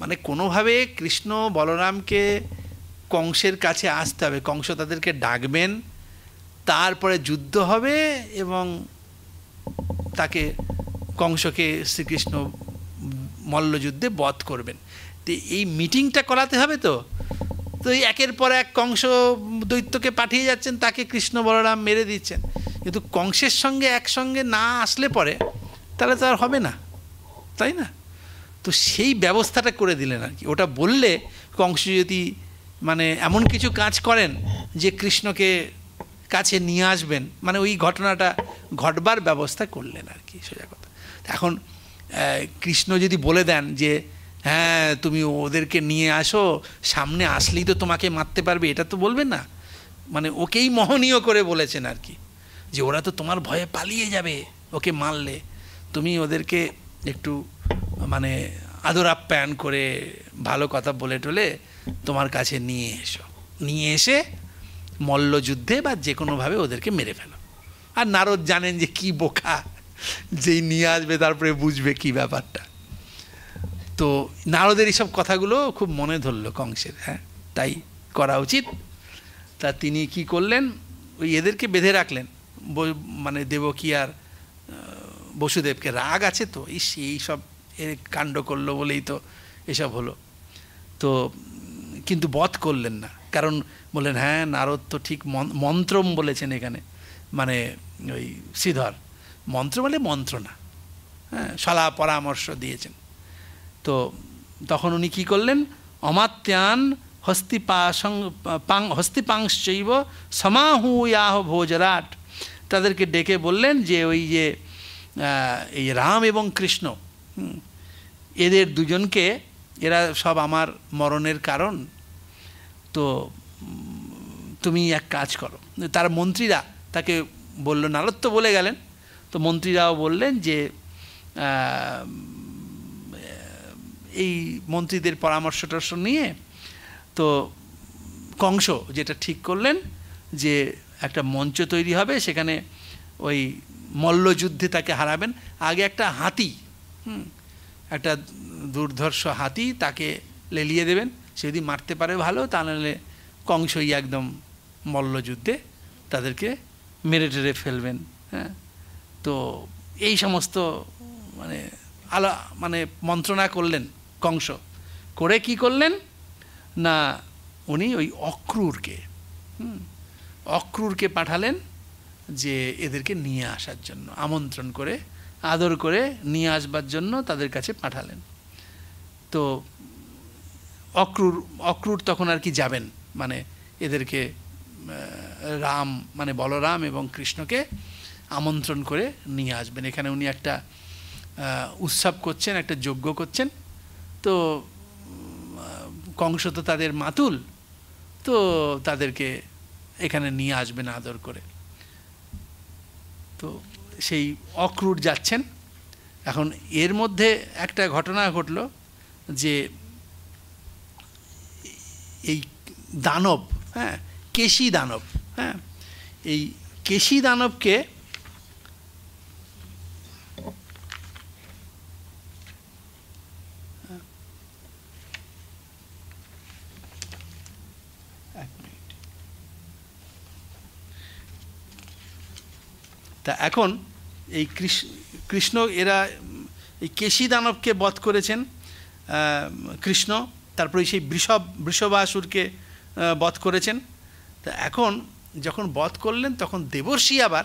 S1: মানে কোনোভাবে কৃষ্ণ বলরামকে কংসের কাছে আসতে হবে কংস তাদেরকে ডাকবেন তারপরে যুদ্ধ হবে এবং তাকে কংসকে শ্রীকৃষ্ণ মল্লযুদ্ধে বধ করবেন তো এই মিটিংটা করাতে হবে তো তো এই একের পর এক কংস দৈত্যকে পাঠিয়ে যাচ্ছেন তাকে কৃষ্ণ বলরাম মেরে দিচ্ছেন কিন্তু কংসের সঙ্গে একসঙ্গে না আসলে পরে তাহলে তো আর হবে না তাই না তো সেই ব্যবস্থাটা করে দিলেন আর কি ওটা বললে কংস যদি মানে এমন কিছু কাজ করেন যে কৃষ্ণকে কাছে নিয়ে আসবেন মানে ওই ঘটনাটা ঘটবার ব্যবস্থা করলেন আর কি সোজা কথা এখন কৃষ্ণ যদি বলে দেন যে হ্যাঁ তুমি ওদেরকে নিয়ে আসো সামনে আসলেই তো তোমাকে মারতে পারবে এটা তো বলবে না মানে ওকেই মহনীয় করে বলেছেন আর কি যে ওরা তো তোমার ভয়ে পালিয়ে যাবে ওকে মারলে তুমি ওদেরকে একটু মানে আদর আপ্যায়ন করে ভালো কথা বলে টোলে তোমার কাছে নিয়ে এসো নিয়ে এসে মল্লযুদ্ধে বা যে কোনোভাবে ওদেরকে মেরে ফেলো আর নারদ জানেন যে কি বোকা যেই নিয়ে আসবে তারপরে বুঝবে কি ব্যাপারটা তো নারদের এইসব কথাগুলো খুব মনে ধরলো কংসের হ্যাঁ তাই করা উচিত তা তিনি কি করলেন ওই এদেরকে বেঁধে রাখলেন মানে দেবকী আর বসুদেবকে রাগ আছে তো ইস এইসব কাণ্ড করলো বলেই তো এসব হলো তো কিন্তু বধ করলেন না কারণ বললেন হ্যাঁ নারদ তো ঠিক মন্ত্রম বলেছেন এখানে মানে ওই শ্রীধর মন্ত্র বলে মন্ত্রণা হ্যাঁ সলা পরামর্শ দিয়েছেন তো তখন উনি কী করলেন অমাত্যান হস্তিপাশং পাং হস্তিপাংশৈব সমাহুয়াহ ভোজরাট তাদেরকে ডেকে বললেন যে ওই যে এই রাম এবং কৃষ্ণ এদের দুজনকে এরা সব আমার মরণের কারণ তো তুমি এক কাজ করো তার মন্ত্রীরা তাকে বলল নালত্য বলে গেলেন তো মন্ত্রীরাও বললেন যে এই মন্ত্রীদের পরামর্শ টর্শ নিয়ে তো কংস যেটা ঠিক করলেন যে একটা মঞ্চ তৈরি হবে সেখানে ওই মল্লযুদ্ধে তাকে হারাবেন আগে একটা হাতি হুম একটা দুর্ধর্ষ হাতি তাকে লেলিয়ে দেবেন সে যদি মারতে পারে ভালো তা নাহলে কংসই একদম মল্লযুদ্ধে তাদেরকে মেরে টেরে ফেলবেন হ্যাঁ তো এই সমস্ত মানে আলা মানে মন্ত্রণা করলেন কংস করে কি করলেন না উনি ওই অক্রূরকে অক্রূরকে পাঠালেন যে এদেরকে নিয়ে আসার জন্য আমন্ত্রণ করে আদর করে নিয়ে আসবার জন্য তাদের কাছে পাঠালেন তো অক্রুর অক্রুর তখন আর কি যাবেন মানে এদেরকে রাম মানে বলরাম এবং কৃষ্ণকে আমন্ত্রণ করে নিয়ে আসবেন এখানে উনি একটা উৎসব করছেন একটা যজ্ঞ করছেন তো কংস তো তাদের মাতুল তো তাদেরকে এখানে নিয়ে আসবেন আদর করে তো সেই অক্রুট যাচ্ছেন এখন এর মধ্যে একটা ঘটনা ঘটল যে এই দানব হ্যাঁ কেশি দানব হ্যাঁ এই কেশি দানবকে এখন এই কৃষ্ণ এরা এই কেশি দানবকে বধ করেছেন কৃষ্ণ তারপরে সেই বৃষভ বৃষভাসুরকে বধ করেছেন তা এখন যখন বধ করলেন তখন দেবর্ষী আবার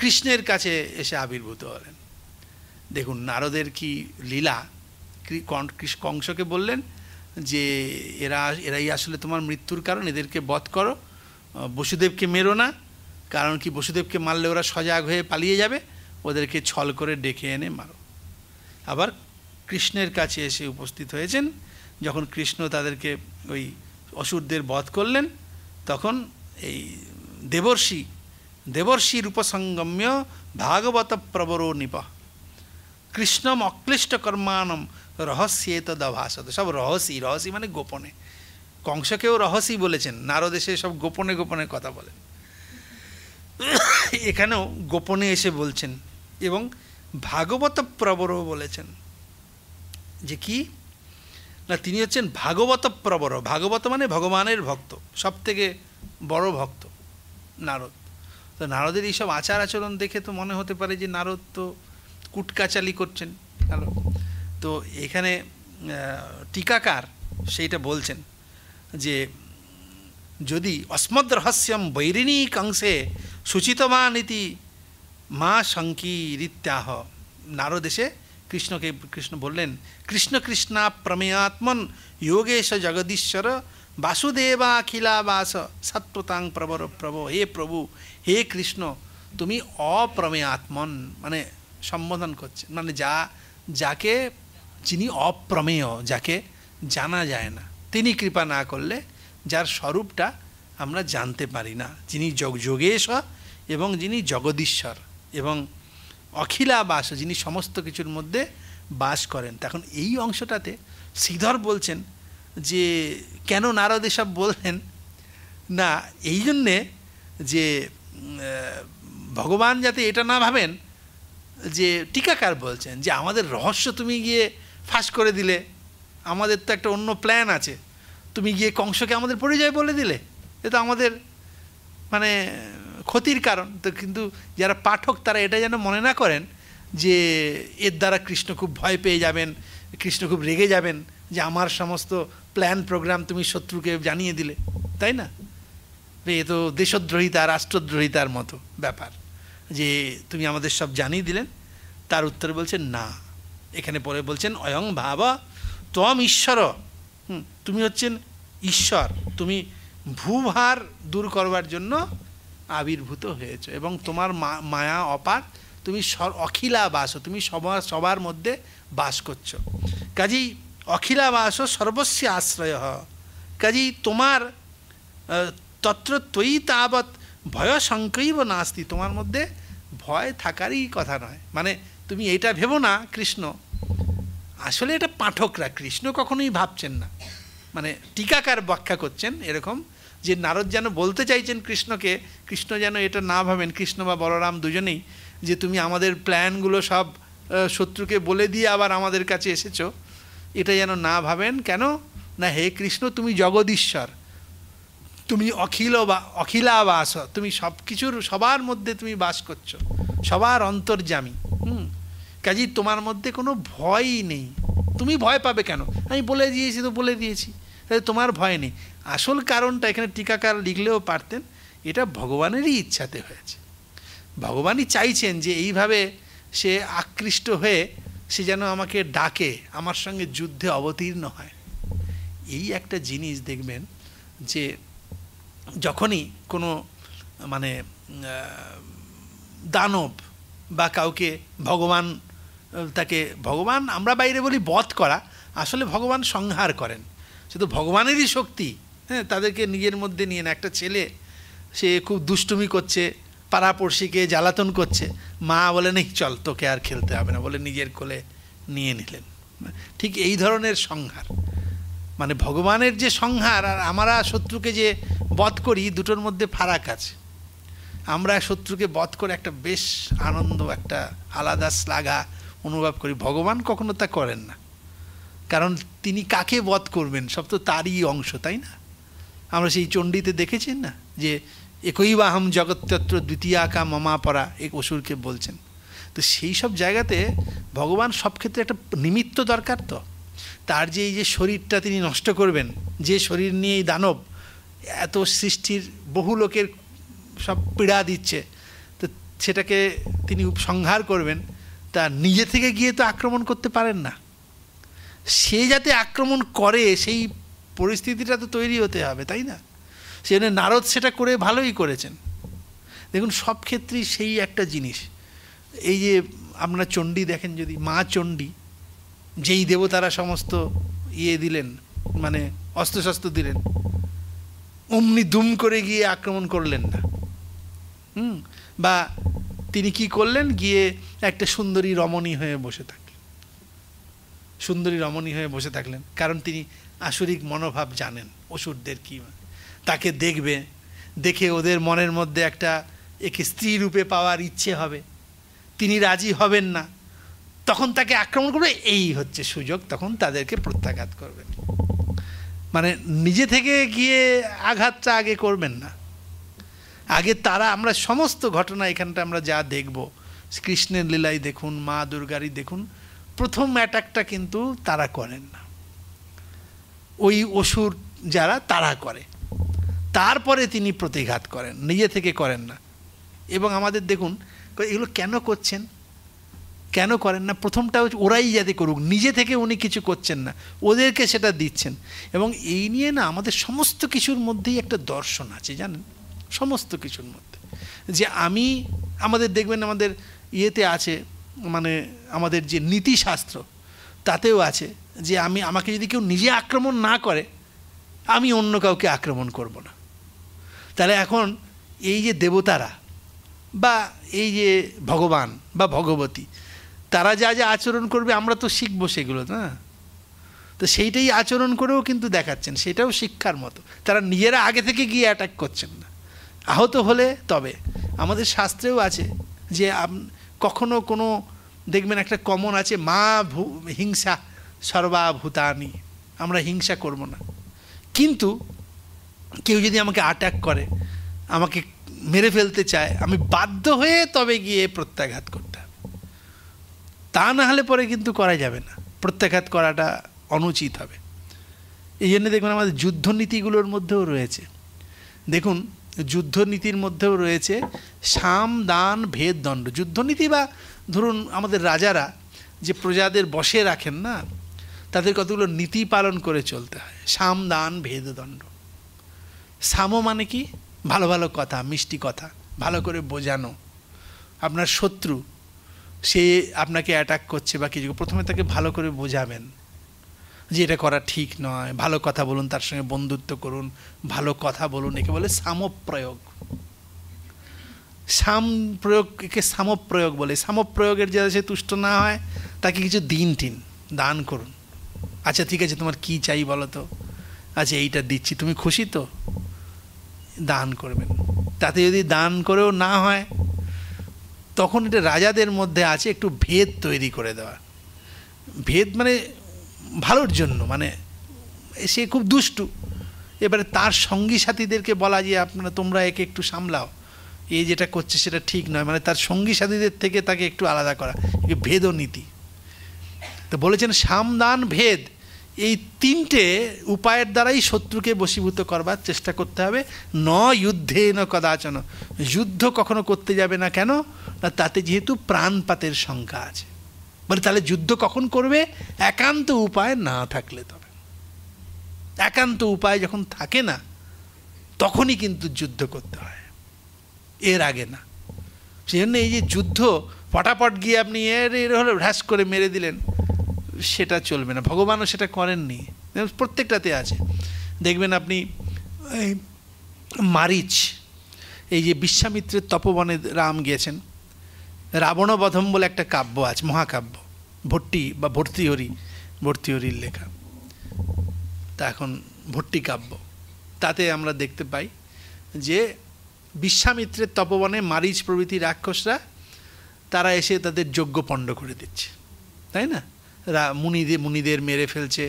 S1: কৃষ্ণের কাছে এসে আবির্ভূত হলেন দেখুন নারদের কি লীলা কংসকে বললেন যে এরা এরাই আসলে তোমার মৃত্যুর কারণ এদেরকে বধ করো বসুদেবকে মেরো না কারণ কি বসুদেবকে মারলে ওরা সজাগ হয়ে পালিয়ে যাবে ওদেরকে ছল করে ডেকে এনে মারো আবার কৃষ্ণের কাছে এসে উপস্থিত হয়েছেন যখন কৃষ্ণ তাদেরকে ওই অসুরদের বধ করলেন তখন এই দেবর্ষি দেবর্ষি রূপসঙ্গম্য ভাগবত প্রবর নিপ কৃষ্ণম অক্লিষ্ট কর্মানম রহস্যে তদাভাসত সব রহস্যই রহস্যই মানে গোপনে কংসকেও রহস্যই বলেছেন নারদেশে সব গোপনে গোপনে কথা বলেন এখানেও গোপনে এসে বলছেন এবং ভাগবত প্রবর বলেছেন যে কি না তিনি হচ্ছেন ভাগবত প্রবর ভাগবত মানে ভগবানের ভক্ত সব থেকে বড় ভক্ত নারদ তো নারদের এইসব আচার আচরণ দেখে তো মনে হতে পারে যে নারদ তো কুটকাচালি করছেন নারদ তো এখানে টিকাকার সেইটা বলছেন যে যদি অস্মদ্রহস্যম বৈরিণী কংসে সুচিতমান ইতি মা শঙ্কিরিত্যাহ নারদেশে কৃষ্ণকে কৃষ্ণ বললেন কৃষ্ণ কৃষ্ণা প্রমেয়াত্মন যোগেশ জগদীশ্বর বাসুদেবাখিলাবাস সত্যতাং প্রবর প্রভ হে প্রভু হে কৃষ্ণ তুমি অপ্রমেয়াত্মন মানে সম্বোধন করছে মানে যা যাকে যিনি অপ্রমেয় যাকে জানা যায় না তিনি কৃপা না করলে যার স্বরূপটা আমরা জানতে পারি না যিনি যোগ যোগেশ এবং যিনি জগদীশ্বর এবং অখিলাবাস যিনি সমস্ত কিছুর মধ্যে বাস করেন তখন এই অংশটাতে শ্রীধর বলছেন যে কেন নারদ এসব বললেন না এই জন্যে যে ভগবান যাতে এটা না ভাবেন যে টিকাকার বলছেন যে আমাদের রহস্য তুমি গিয়ে ফাঁস করে দিলে আমাদের তো একটা অন্য প্ল্যান আছে তুমি গিয়ে কংসকে আমাদের পরিচয় বলে দিলে এ তো আমাদের মানে ক্ষতির কারণ তো কিন্তু যারা পাঠক তারা এটা যেন মনে না করেন যে এর দ্বারা কৃষ্ণ খুব ভয় পেয়ে যাবেন কৃষ্ণ খুব রেগে যাবেন যে আমার সমস্ত প্ল্যান প্রোগ্রাম তুমি শত্রুকে জানিয়ে দিলে তাই না এ তো দেশদ্রোহিতা রাষ্ট্রদ্রোহিতার মতো ব্যাপার যে তুমি আমাদের সব জানিয়ে দিলেন তার উত্তর বলছেন না এখানে পরে বলছেন অয়ং ভাবা তম ঈশ্বর তুমি হচ্ছেন ঈশ্বর তুমি ভূভার দূর করবার জন্য আবির্ভূত হয়েছ এবং তোমার মায়া অপার তুমি অখিলা বাস তুমি সবার সবার মধ্যে বাস করছো কাজী অখিলা বাস সর্বস্ব আশ্রয় কাজেই তোমার তত্র তৈ তাবৎ ভয় সংকৈব নাস্তি তোমার মধ্যে ভয় থাকারই কথা নয় মানে তুমি এটা ভেবো না কৃষ্ণ আসলে এটা পাঠকরা কৃষ্ণ কখনোই ভাবছেন না মানে টিকাকার ব্যাখ্যা করছেন এরকম যে নারদ যেন বলতে চাইছেন কৃষ্ণকে কৃষ্ণ যেন এটা না ভাবেন কৃষ্ণ বা বলরাম দুজনেই যে তুমি আমাদের প্ল্যানগুলো সব শত্রুকে বলে দিয়ে আবার আমাদের কাছে এসেছ এটা যেন না ভাবেন কেন না হে কৃষ্ণ তুমি জগদীশ্বর তুমি অখিল বা অখিলা বাস তুমি সব কিছুর সবার মধ্যে তুমি বাস করছো সবার অন্তর্জামী হুম কাজী তোমার মধ্যে কোনো ভয়ই নেই তুমি ভয় পাবে কেন আমি বলে দিয়েছি তো বলে দিয়েছি তোমার ভয় নেই আসল কারণটা এখানে টিকাকার লিখলেও পারতেন এটা ভগবানেরই ইচ্ছাতে হয়েছে ভগবানই চাইছেন যে এইভাবে সে আকৃষ্ট হয়ে সে যেন আমাকে ডাকে আমার সঙ্গে যুদ্ধে অবতীর্ণ হয় এই একটা জিনিস দেখবেন যে যখনই কোনো মানে দানব বা কাউকে ভগবান তাকে ভগবান আমরা বাইরে বলি বধ করা আসলে ভগবান সংহার করেন সে তো ভগবানেরই শক্তি হ্যাঁ তাদেরকে নিজের মধ্যে নিয়ে না একটা ছেলে সে খুব দুষ্টুমি করছে পাড়াপড়শিকে জ্বালাতন করছে মা বলে নেই চল তোকে আর খেলতে হবে না বলে নিজের কোলে নিয়ে নিলেন ঠিক এই ধরনের সংহার মানে ভগবানের যে সংহার আর আমরা শত্রুকে যে বধ করি দুটোর মধ্যে ফারাক আছে আমরা শত্রুকে বধ করে একটা বেশ আনন্দ একটা আলাদা শ্লাঘা অনুভব করি ভগবান কখনো তা করেন না কারণ তিনি কাকে বধ করবেন সব তো তারই অংশ তাই না আমরা সেই চণ্ডীতে দেখেছেন না যে একই বাহাম জগত্তত্র দ্বিতীয়াকা মমাপরা এক অসুরকে বলছেন তো সেই সব জায়গাতে ভগবান সব ক্ষেত্রে একটা নিমিত্ত দরকার তো তার যে এই যে শরীরটা তিনি নষ্ট করবেন যে শরীর নিয়ে এই দানব এত সৃষ্টির বহু লোকের সব পীড়া দিচ্ছে তো সেটাকে তিনি সংহার করবেন তা নিজে থেকে গিয়ে তো আক্রমণ করতে পারেন না সে যাতে আক্রমণ করে সেই পরিস্থিতিটা তো তৈরি হতে হবে তাই না সেজন্য নারদ সেটা করে ভালোই করেছেন দেখুন সব ক্ষেত্রেই সেই একটা জিনিস এই যে আপনার চণ্ডী দেখেন যদি মা চণ্ডী যেই দেবতারা সমস্ত ইয়ে দিলেন মানে অস্ত্রশস্ত্র দিলেন অমনি দুম করে গিয়ে আক্রমণ করলেন না হুম বা তিনি কি করলেন গিয়ে একটা সুন্দরী রমণী হয়ে বসে থাক সুন্দরী রমণী হয়ে বসে থাকলেন কারণ তিনি আসরিক মনোভাব জানেন অসুরদের কি তাকে দেখবে দেখে ওদের মনের মধ্যে একটা একে স্ত্রী রূপে পাওয়ার ইচ্ছে হবে তিনি রাজি হবেন না তখন তাকে আক্রমণ করবে এই হচ্ছে সুযোগ তখন তাদেরকে প্রত্যাঘাত করবেন মানে নিজে থেকে গিয়ে আঘাতটা আগে করবেন না আগে তারা আমরা সমস্ত ঘটনা এখানটা আমরা যা দেখব কৃষ্ণের লীলাই দেখুন মা দুর্গারই দেখুন প্রথম অ্যাটাকটা কিন্তু তারা করেন না ওই অসুর যারা তারা করে তারপরে তিনি প্রতিঘাত করেন নিজে থেকে করেন না এবং আমাদের দেখুন এগুলো কেন করছেন কেন করেন না প্রথমটা হচ্ছে ওরাই যাতে করুক নিজে থেকে উনি কিছু করছেন না ওদেরকে সেটা দিচ্ছেন এবং এই নিয়ে না আমাদের সমস্ত কিছুর মধ্যেই একটা দর্শন আছে জানেন সমস্ত কিছুর মধ্যে যে আমি আমাদের দেখবেন আমাদের ইয়েতে আছে মানে আমাদের যে নীতিশাস্ত্র তাতেও আছে যে আমি আমাকে যদি কেউ নিজে আক্রমণ না করে আমি অন্য কাউকে আক্রমণ করব না তাহলে এখন এই যে দেবতারা বা এই যে ভগবান বা ভগবতী তারা যা যা আচরণ করবে আমরা তো শিখব সেগুলো না তো সেইটাই আচরণ করেও কিন্তু দেখাচ্ছেন সেটাও শিক্ষার মতো তারা নিজেরা আগে থেকে গিয়ে অ্যাটাক করছেন না আহত হলে তবে আমাদের শাস্ত্রেও আছে যে কখনো কোনো দেখবেন একটা কমন আছে মা হিংসা সর্বাভূতানি আমরা হিংসা করব না কিন্তু কেউ যদি আমাকে অ্যাটাক করে আমাকে মেরে ফেলতে চায় আমি বাধ্য হয়ে তবে গিয়ে প্রত্যাঘাত করতে হবে তা না হলে পরে কিন্তু করা যাবে না প্রত্যাঘাত করাটা অনুচিত হবে এই জন্য দেখবেন আমাদের যুদ্ধনীতিগুলোর মধ্যেও রয়েছে দেখুন যুদ্ধনীতির মধ্যেও রয়েছে সাম দান ভেদ দণ্ড যুদ্ধনীতি বা ধরুন আমাদের রাজারা যে প্রজাদের বসে রাখেন না তাদের কতগুলো নীতি পালন করে চলতে হয় সাম দান ভেদ দণ্ড সামো মানে কি ভালো ভালো কথা মিষ্টি কথা ভালো করে বোঝানো আপনার শত্রু সে আপনাকে অ্যাটাক করছে বা কিছু প্রথমে তাকে ভালো করে বোঝাবেন যে এটা করা ঠিক নয় ভালো কথা বলুন তার সঙ্গে বন্ধুত্ব করুন ভালো কথা বলুন একে বলে সামপ্রয়োগ সাম প্রয়োগ একে সামপ্রয়োগ বলে সামপ্রয়োগের যে সে তুষ্ট না হয় তাকে কিছু দিন টিন দান করুন আচ্ছা ঠিক আছে তোমার কি চাই বলো তো আচ্ছা এইটা দিচ্ছি তুমি খুশি তো দান করবেন তাতে যদি দান করেও না হয় তখন এটা রাজাদের মধ্যে আছে একটু ভেদ তৈরি করে দেওয়া ভেদ মানে ভালোর জন্য মানে সে খুব দুষ্টু এবারে তার সঙ্গী সাথীদেরকে বলা যে আপনারা তোমরা একে একটু সামলাও এ যেটা করছে সেটা ঠিক নয় মানে তার সঙ্গী সাথীদের থেকে তাকে একটু আলাদা করা ভেদ ও নীতি তো বলেছেন সামদান ভেদ এই তিনটে উপায়ের দ্বারাই শত্রুকে বশীভূত করবার চেষ্টা করতে হবে ন যুদ্ধে ন কদাচন যুদ্ধ কখনো করতে যাবে না কেন না তাতে যেহেতু প্রাণপাতের সংখ্যা আছে বলে তাহলে যুদ্ধ কখন করবে একান্ত উপায় না থাকলে তবে একান্ত উপায় যখন থাকে না তখনই কিন্তু যুদ্ধ করতে হয় এর আগে না সেই জন্য এই যে যুদ্ধ পটাপট গিয়ে আপনি এর এর হলে হ্রাস করে মেরে দিলেন সেটা চলবে না ভগবানও সেটা করেননি প্রত্যেকটাতে আছে দেখবেন আপনি মারিচ এই যে বিশ্বামিত্রের তপবনে রাম গিয়েছেন রাবণবধম বলে একটা কাব্য আছে মহাকাব্য ভট্টি বা ভর্তিহরি ভর্তিহরির লেখা তা এখন ভট্টি কাব্য তাতে আমরা দেখতে পাই যে বিশ্বামিত্রের তপবনে মারিচ প্রভৃতি রাক্ষসরা তারা এসে তাদের যোগ্য পণ্ড করে দিচ্ছে তাই না রা মুনিদের মুনিদের মেরে ফেলছে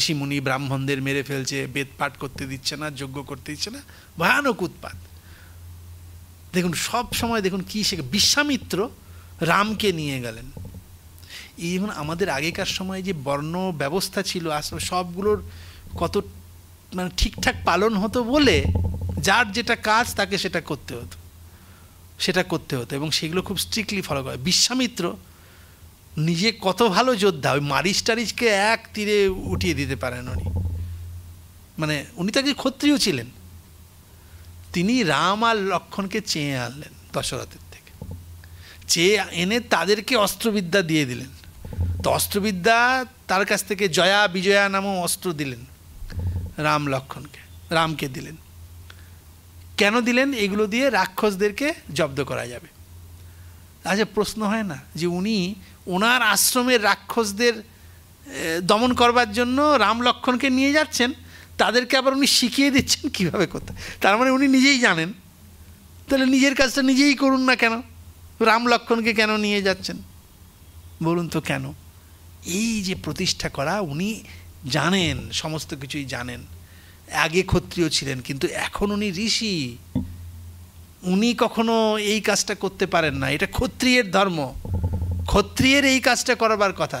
S1: ঋষি মুনি ব্রাহ্মণদের মেরে ফেলছে বেদ পাঠ করতে দিচ্ছে না যোগ্য করতে দিচ্ছে না ভয়ানক উৎপাত দেখুন সব সময় দেখুন কী সে বিশ্বামিত্র রামকে নিয়ে গেলেন এই যেমন আমাদের আগেকার সময়ে যে বর্ণ ব্যবস্থা ছিল আসলে সবগুলোর কত মানে ঠিকঠাক পালন হতো বলে যার যেটা কাজ তাকে সেটা করতে হতো সেটা করতে হতো এবং সেগুলো খুব স্ট্রিক্টলি ফলো করে বিশ্বামিত্র নিজে কত ভালো যোদ্ধা ওই মারিচ টারিচকে এক তীরে উঠিয়ে দিতে পারেন উনি মানে উনি তো একজন ক্ষত্রিয় ছিলেন তিনি রাম আর লক্ষণকে চেয়ে আনলেন দশরথের থেকে চেয়ে এনে তাদেরকে অস্ত্রবিদ্যা দিয়ে দিলেন তো অস্ত্রবিদ্যা তার কাছ থেকে জয়া বিজয়া নামও অস্ত্র দিলেন রাম লক্ষণকে রামকে দিলেন কেন দিলেন এগুলো দিয়ে রাক্ষসদেরকে জব্দ করা যাবে আচ্ছা প্রশ্ন হয় না যে উনি ওনার আশ্রমের রাক্ষসদের দমন করবার জন্য রাম লক্ষণকে নিয়ে যাচ্ছেন তাদেরকে আবার উনি শিখিয়ে দিচ্ছেন কিভাবে করতে তার মানে উনি নিজেই জানেন তাহলে নিজের কাজটা নিজেই করুন না কেন রাম লক্ষণকে কেন নিয়ে যাচ্ছেন বলুন তো কেন এই যে প্রতিষ্ঠা করা উনি জানেন সমস্ত কিছুই জানেন আগে ক্ষত্রিয় ছিলেন কিন্তু এখন উনি ঋষি উনি কখনো এই কাজটা করতে পারেন না এটা ক্ষত্রিয়ের ধর্ম ক্ষত্রিয়ের এই কাজটা করবার কথা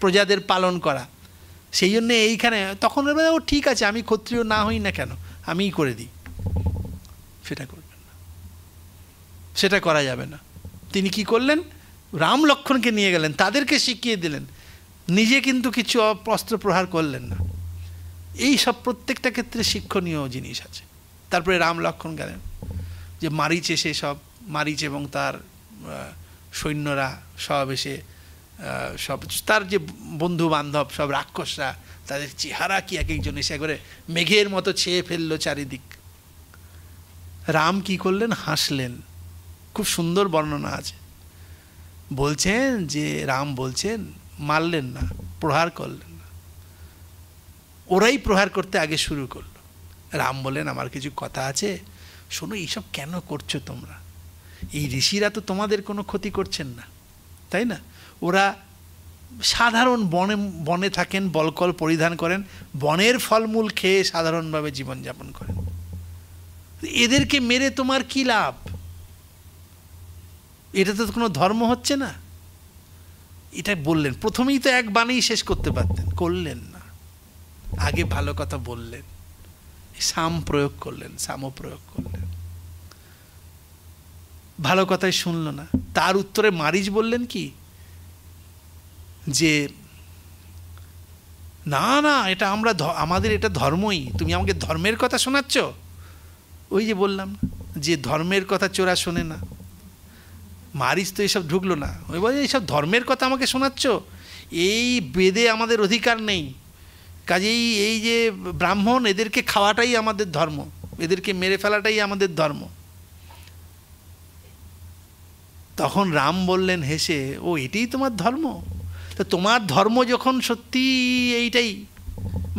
S1: প্রজাদের পালন করা সেই জন্যে এইখানে তখন ও ঠিক আছে আমি ক্ষত্রিয় না হই না কেন আমিই করে দিই সেটা করবেন না সেটা করা যাবে না তিনি কি করলেন রাম লক্ষণকে নিয়ে গেলেন তাদেরকে শিখিয়ে দিলেন নিজে কিন্তু কিছু অস্ত্র প্রহার করলেন না এই সব প্রত্যেকটা ক্ষেত্রে শিক্ষণীয় জিনিস আছে তারপরে রাম লক্ষণ গেলেন যে মারিচে সে সব মারিচ এবং তার সৈন্যরা সব এসে সব তার যে বন্ধু বান্ধব সব রাক্ষসরা তাদের চেহারা কি এক একজন এসে করে মেঘের মতো ছেয়ে ফেললো চারিদিক রাম কি করলেন হাসলেন খুব সুন্দর বর্ণনা আছে বলছেন যে রাম বলছেন মারলেন না প্রহার করলেন না ওরাই প্রহার করতে আগে শুরু করলো রাম বলেন আমার কিছু কথা আছে শোনো এইসব কেন করছো তোমরা এই ঋষিরা তো তোমাদের কোনো ক্ষতি করছেন না তাই না ওরা সাধারণ বনে বনে থাকেন বলকল পরিধান করেন বনের ফলমূল খেয়ে সাধারণভাবে জীবনযাপন করেন এদেরকে মেরে তোমার কি লাভ এটা তো কোনো ধর্ম হচ্ছে না এটা বললেন প্রথমেই তো এক বাণী শেষ করতে পারতেন করলেন না আগে ভালো কথা বললেন সাম প্রয়োগ করলেন সামও প্রয়োগ করলেন ভালো কথাই শুনল না তার উত্তরে মারিজ বললেন কি যে না না এটা আমরা আমাদের এটা ধর্মই তুমি আমাকে ধর্মের কথা শোনাচ্ছ ওই যে বললাম যে ধর্মের কথা চোরা শোনে না মারিস তো এসব ঢুকলো না ওই বলে এইসব ধর্মের কথা আমাকে শোনাচ্ছ এই বেদে আমাদের অধিকার নেই কাজেই এই যে ব্রাহ্মণ এদেরকে খাওয়াটাই আমাদের ধর্ম এদেরকে মেরে ফেলাটাই আমাদের ধর্ম তখন রাম বললেন হেসে ও এটাই তোমার ধর্ম তো তোমার ধর্ম যখন সত্যি এইটাই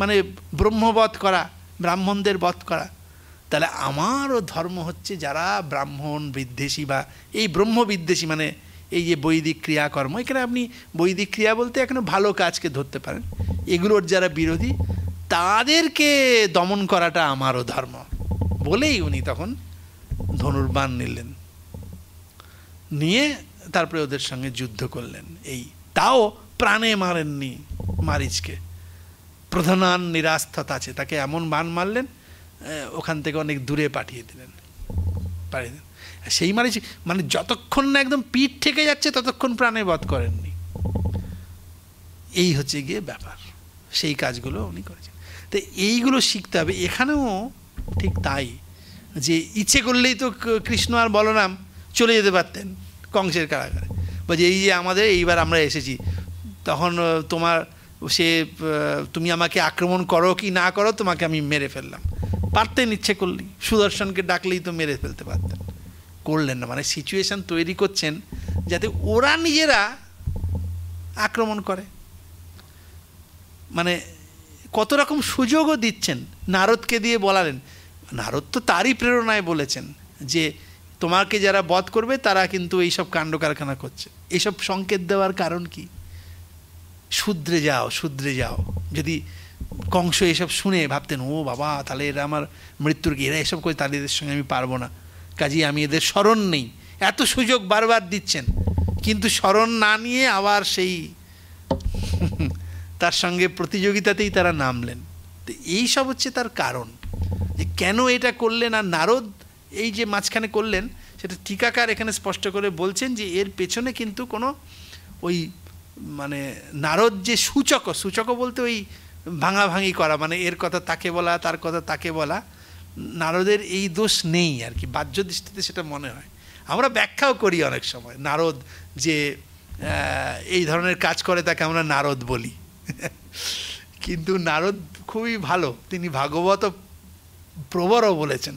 S1: মানে ব্রহ্মবধ করা ব্রাহ্মণদের বধ করা তাহলে আমারও ধর্ম হচ্ছে যারা ব্রাহ্মণ বিদ্বেষী বা এই ব্রহ্ম বিদ্বেষী মানে এই যে বৈদিক ক্রিয়াকর্ম এখানে আপনি বৈদিক ক্রিয়া বলতে এখানে ভালো কাজকে ধরতে পারেন এগুলোর যারা বিরোধী তাদেরকে দমন করাটা আমারও ধর্ম বলেই উনি তখন ধনুর্বাণ নিলেন নিয়ে তারপরে ওদের সঙ্গে যুদ্ধ করলেন এই তাও প্রাণে মারেননি মারিচকে প্রধানান নিরাস্থাত আছে তাকে এমন বান মারলেন ওখান থেকে অনেক দূরে পাঠিয়ে দিলেন পাঠিয়ে দিলেন সেই মারিচ মানে যতক্ষণ না একদম পিঠ থেকে যাচ্ছে ততক্ষণ প্রাণে বধ করেননি এই হচ্ছে গিয়ে ব্যাপার সেই কাজগুলো উনি করেছেন তো এইগুলো শিখতে হবে এখানেও ঠিক তাই যে ইচ্ছে করলেই তো কৃষ্ণ আর বলরাম চলে যেতে পারতেন কংসের কারাগারে বা যে এই যে আমাদের এইবার আমরা এসেছি তখন তোমার সে তুমি আমাকে আক্রমণ করো কি না করো তোমাকে আমি মেরে ফেললাম পারতেন ইচ্ছে করলি সুদর্শনকে ডাকলেই তো মেরে ফেলতে পারতেন করলেন না মানে সিচুয়েশান তৈরি করছেন যাতে ওরা নিজেরা আক্রমণ করে মানে কত রকম সুযোগও দিচ্ছেন নারদকে দিয়ে বলালেন নারদ তো তারই প্রেরণায় বলেছেন যে তোমাকে যারা বধ করবে তারা কিন্তু এইসব কাণ্ড কারখানা করছে এইসব সংকেত দেওয়ার কারণ কী শুদ্রে যাও শুদ্রে যাও যদি কংস এসব শুনে ভাবতেন ও বাবা তাহলে এরা আমার মৃত্যুর কি এরা এসব করে তাহলে এদের সঙ্গে আমি পারবো না কাজে আমি এদের স্মরণ নেই এত সুযোগ বারবার দিচ্ছেন কিন্তু স্মরণ না নিয়ে আবার সেই তার সঙ্গে প্রতিযোগিতাতেই তারা নামলেন তো এই সব হচ্ছে তার কারণ যে কেন এটা করলেন আর নারদ এই যে মাঝখানে করলেন সেটা টিকাকার এখানে স্পষ্ট করে বলছেন যে এর পেছনে কিন্তু কোনো ওই মানে নারদ যে সূচক সূচক বলতে ওই ভাঙাভাঙি করা মানে এর কথা তাকে বলা তার কথা তাকে বলা নারদের এই দোষ নেই আর কি বাহ্য দৃষ্টিতে সেটা মনে হয় আমরা ব্যাখ্যাও করি অনেক সময় নারদ যে এই ধরনের কাজ করে তাকে আমরা নারদ বলি কিন্তু নারদ খুবই ভালো তিনি ভাগবত প্রবরও বলেছেন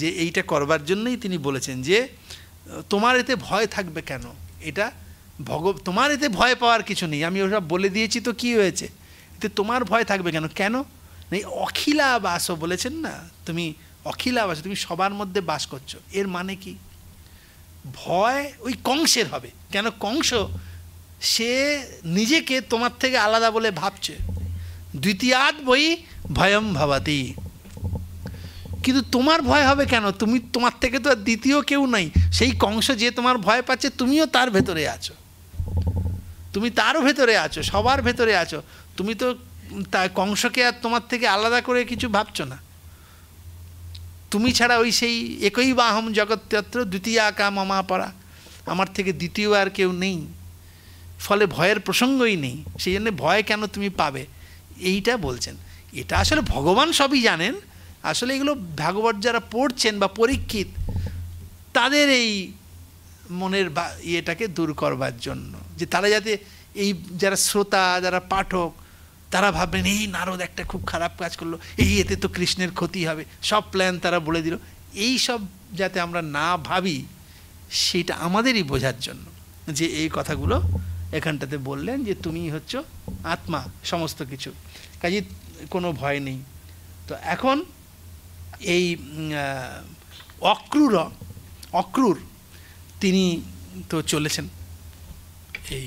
S1: যে এইটা করবার জন্যই তিনি বলেছেন যে তোমার এতে ভয় থাকবে কেন এটা ভগ তোমার এতে ভয় পাওয়ার কিছু নেই আমি ওসব বলে দিয়েছি তো কি হয়েছে এতে তোমার ভয় থাকবে কেন কেন এই অখিলা বাসও বলেছেন না তুমি অখিলা বাস তুমি সবার মধ্যে বাস করছো এর মানে কি ভয় ওই কংসের হবে কেন কংস সে নিজেকে তোমার থেকে আলাদা বলে ভাবছে দ্বিতীয়াত বই ভয়ম ভাবাতি কিন্তু তোমার ভয় হবে কেন তুমি তোমার থেকে তো আর দ্বিতীয় কেউ নাই সেই কংস যে তোমার ভয় পাচ্ছে তুমিও তার ভেতরে আছো তুমি তারও ভেতরে আছো সবার ভেতরে আছো তুমি তো তা কংসকে আর তোমার থেকে আলাদা করে কিছু ভাবছো না তুমি ছাড়া ওই সেই একই বাহম জগত্যত্র দ্বিতীয় আকা মামা পড়া আমার থেকে দ্বিতীয় আর কেউ নেই ফলে ভয়ের প্রসঙ্গই নেই সেই জন্য ভয় কেন তুমি পাবে এইটা বলছেন এটা আসলে ভগবান সবই জানেন আসলে এগুলো ভাগবত যারা পড়ছেন বা পরীক্ষিত তাদের এই মনের বা ইয়েটাকে দূর করবার জন্য যে তারা যাতে এই যারা শ্রোতা যারা পাঠক তারা ভাববেন এই নারদ একটা খুব খারাপ কাজ করলো এই এতে তো কৃষ্ণের ক্ষতি হবে সব প্ল্যান তারা বলে দিল এই সব যাতে আমরা না ভাবি সেটা আমাদেরই বোঝার জন্য যে এই কথাগুলো এখানটাতে বললেন যে তুমি হচ্ছ আত্মা সমস্ত কিছু কাজে কোনো ভয় নেই তো এখন এই অক্রুর অক্রুর তিনি তো চলেছেন এই